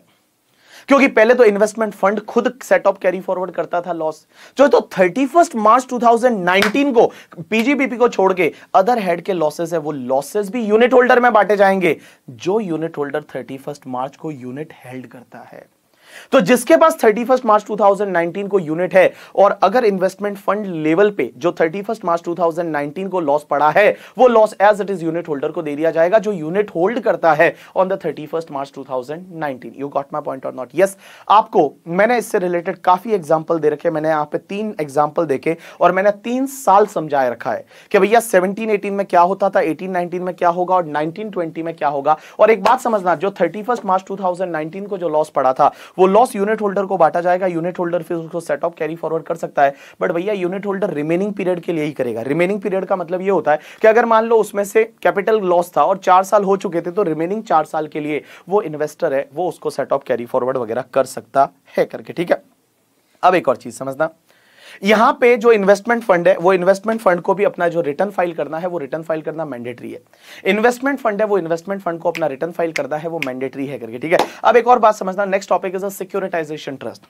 क्योंकि पहले तो इन्वेस्टमेंट फंड खुद सेट ऑफ कैरी फॉरवर्ड करता था लॉस जो तो थर्टी फर्स्ट मार्च 2019 को पीजीबीपी को छोड़ के अदर हेड के लॉसेस है वो लॉसेस भी यूनिट होल्डर में बांटे जाएंगे जो unit holder thirty first March को यूनिट हेल्ड करता है तो जिसके पास 31 मार्च 2019 को यूनिट है और अगर इन्वेस्टमेंट फंड लेवल पे जो 31 मार्च 2019 को लॉस पड़ा है वो loss as it is unit holder को दे दिया जाएगा जो यूनिट होल्ड करता है on the 31 March 2019 you got my point और नॉट यस आपको मैंने इससे रिलेटेड काफी एग्जांपल दे रखे मैंने यहां पर तीन एग्जाम्पल देखे और मैंने तीन साल समझाए रखा है कि भैया सेवनटीन एटीन में क्या होता था एटीन नाइनटीन में क्या होगा और नाइनटीन 20 में क्या होगा और एक बात समझना जो थर्टी मार्च टू को जो लॉस पड़ा था वो लॉस यूनिट होल्डर को बांटा जाएगा यूनिट होल्डर फिर उसको सेट ऑफ कैरी फॉरवर्ड कर सकता है बट भैया यूनिट होल्डर रिमेनिंग पीरियड के लिए ही करेगा रिमेनिंग पीरियड का मतलब ये होता है कि अगर मान लो उसमें से कैपिटल लॉस था और चार साल हो चुके थे तो रिमेनिंग चार साल के लिए वो इन्वेस्टर है वो उसको सेट ऑफ कैरी फॉरवर्ड वगैरह कर सकता है करके ठीक है अब एक और चीज समझना यहां पे जो इन्वेस्टमेंट फंड है वो इन्वेस्टमेंट फंड को भी अपना जो रिटर्न फाइल करना है वो रिटर्न फाइल करना मैंडेटरी है इन्वेस्टमेंट फंड है वो इन्वेस्टमेंट फंड को अपना रिटर्न फाइल करना है वो मैंडेटरी है करके ठीक है अब एक और बात समझना next topic is a securitization trust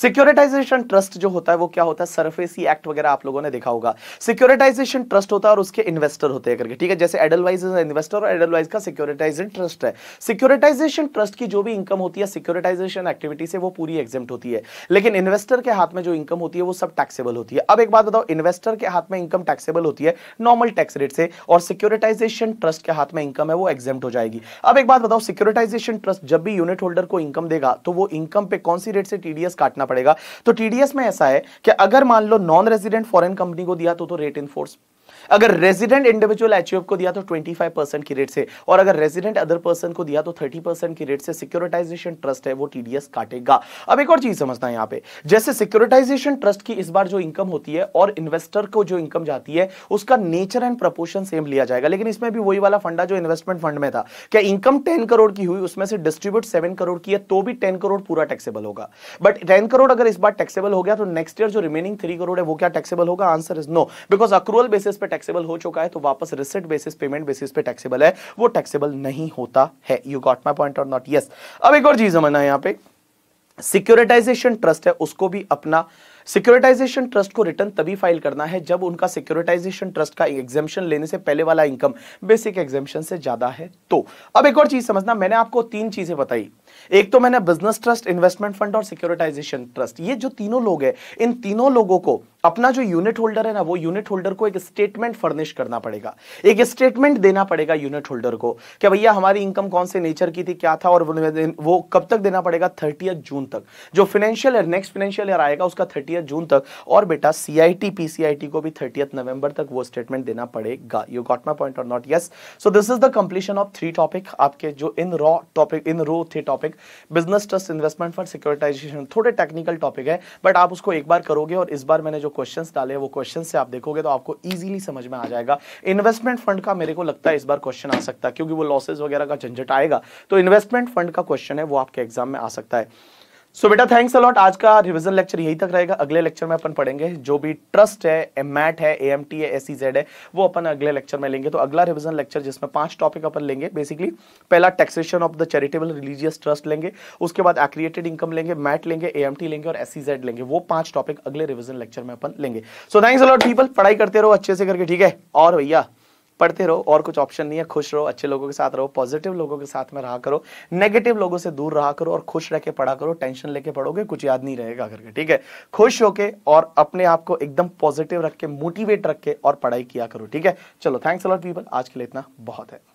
securitization trust जो होता है वो क्या होता है सरफेसी एक्ट वगैरह आप लोगों ने देखा होगा सिक्योरिटाइजेशन ट्रस्ट होता है और उसके इन्वेस्टर होते हैं करके ठीक है जैसे एडलवाइज इन्वेस्टर और एडलवाइज का सिक्योरिटाइजेशन ट्रस्ट है सिक्योरिटाइजेशन ट्रस्ट की जो भी इनकम होती है सिक्योरिटाइजेशन एक्टिविटी से वो पूरी एग्जेम्प्ट होती है लेकिन इन्वेस्टर के हाथ में जो इनकम होती है वो सब टैक्सेबल होती है अब एक बात बताओ इन्वेस्टर के हाथ में इनकम टैक्सेबल होती है नॉर्मल टैक्स रेट से और सिक्योरिटाइजेशन ट्रस्ट के हाथ में इनकम है वो एग्जेम्प्ट हो जाएगी अब एक बात बताओ सिक्योरिटाइजेशन ट्रस्ट जब भी यूनिट होल्डर को इनकम देगा तो वो इनकम पे कौन सी रेट से टीडीएस काटना पड़ेगा तो टीडीएस में ऐसा है कि अगर मान लो नॉन रेजिडेंट फॉरेन कंपनी को दिया तो, तो रेट फोर्स अगर रेजिडेंट इंडिविजुअल एचयूएफ को दिया तो 25 परसेंट की रेट से और अगर रेजिडेंट अदर पर्सन को दिया तो 30 परसेंट की रेट से सिक्योरिटाइजेशन ट्रस्ट है वो टीडीएस काटेगा अब एक और चीज समझना यहाँ पे जैसे सिक्योरिटाइजेशन ट्रस्ट की इस बार जो इनकम होती है और इन्वेस्टर को जो इनकम जाती है उसका नेचर एंड प्रपोर्शन सेम लिया जाएगा लेकिन इसमें भी वही वाला फंडा जो इन्वेस्टमेंट फंड में था क्या इनकम टेन करोड़ की हुई उसमें से डिस्ट्रीब्यूट सेवन करोड़ की है तो भी टेन करोड़ पूरा टैक्सेबल होगा बट टेन करोड़ अगर इस बार टैक्सेबल हो गया तो नेक्स्ट ईयर जो रिमेनिंग थ्री करोड़ है वो क्या टैक्सेबल होगा answer is no because accrual basis पे टैक्सेबल हो चुका है तो वापस रिसेट बेसिस पेमेंट बेसिस पे टैक्सेबल है वो टैक्सेबल नहीं होता है यू गॉट माई पॉइंट और नॉट यस अब एक और चीज समझना है यहाँ पे सिक्योरिटाइजेशन ट्रस्ट है उसको भी अपना सिक्योरिटाइजेशन ट्रस्ट को रिटर्न तभी फाइल करना है जब उनका सिक्योरिटाइजेशन ट्रस्ट का एग्जामेशन लेने से पहले वाला इनकम बेसिक एग्जामेशन से ज्यादा है तो अब एक और चीज समझना मैंने आपको तीन चीजें बताई एक तो मैंने बिजनेस ट्रस्ट इन्वेस्टमेंट फंड और सिक्योरिटाइजेशन ट्रस्ट ये जो तीनों लोग हैं इन तीनों लोगों को अपना जो यूनिट होल्डर है ना वो यूनिट होल्डर को एक स्टेटमेंट फर्निश करना पड़ेगा एक स्टेटमेंट देना पड़ेगा यूनिट होल्डर को कि भैया हमारी इनकम कौन से नेचर की थी क्या था और वो कब तक देना पड़ेगा थर्टी जून तक जो financial year next financial year आएगा उसका थर्टी जून तक और बेटा सीआईटी पीसीआईटी को भी थर्टी नवंबर तक वो स्टेटमेंट देना पड़ेगा यू गॉट माई पॉइंट और not yes so this is the completion of three topic आपके जो in row topic in row थे topic business trust investment fund securitization थोड़े टेक्निकल टॉपिक है बट आप उसको एक बार करोगे और इस बार मैंने जो क्वेश्चन डाले वो क्वेश्चन से आप देखोगे तो आपको ईजिली समझ में आ जाएगा इन्वेस्टमेंट फंड का मेरे को लगता है इस बार क्वेश्चन आ सकता है क्योंकि वो लॉसेज वगैरह का झंझट आएगा तो इन्वेस्टमेंट फंड का क्वेश्चन है वो आपके एग्जाम में आ सकता है सो so, बेटा थैंक्स अलॉट आज का रिवीजन लेक्चर यही तक रहेगा अगले लेक्चर में अपन पढ़ेंगे जो भी ट्रस्ट है मैट है ए एम टी है एसीजेड e है वो अपन अगले लेक्चर में लेंगे तो अगला रिवीजन लेक्चर जिसमें पांच टॉपिक अपन लेंगे बेसिकली पहला taxation of the charitable religious trust लेंगे उसके बाद एक्रिएटेड इनकम लेंगे मैट लेंगे ए लेंगे और एस e लेंगे वो पांच टॉपिक अगले रिविजन लेक्चर में अपन लेंगे सो थैंक्स अलॉट पीपल पढ़ाई करते रहो अच्छे से करके ठीक है और भैया पढ़ते रहो और कुछ ऑप्शन नहीं है खुश रहो अच्छे लोगों के साथ रहो पॉजिटिव लोगों के साथ में रहा करो नेगेटिव लोगों से दूर रहा करो और खुश रह के पढ़ा करो टेंशन लेके पढ़ोगे कुछ याद नहीं रहेगा करके ठीक है खुश होके और अपने आप को एकदम पॉजिटिव रख के मोटिवेट रख के और पढ़ाई किया करो ठीक है चलो थैंक्स अलॉट पीपल आज के लिए इतना बहुत है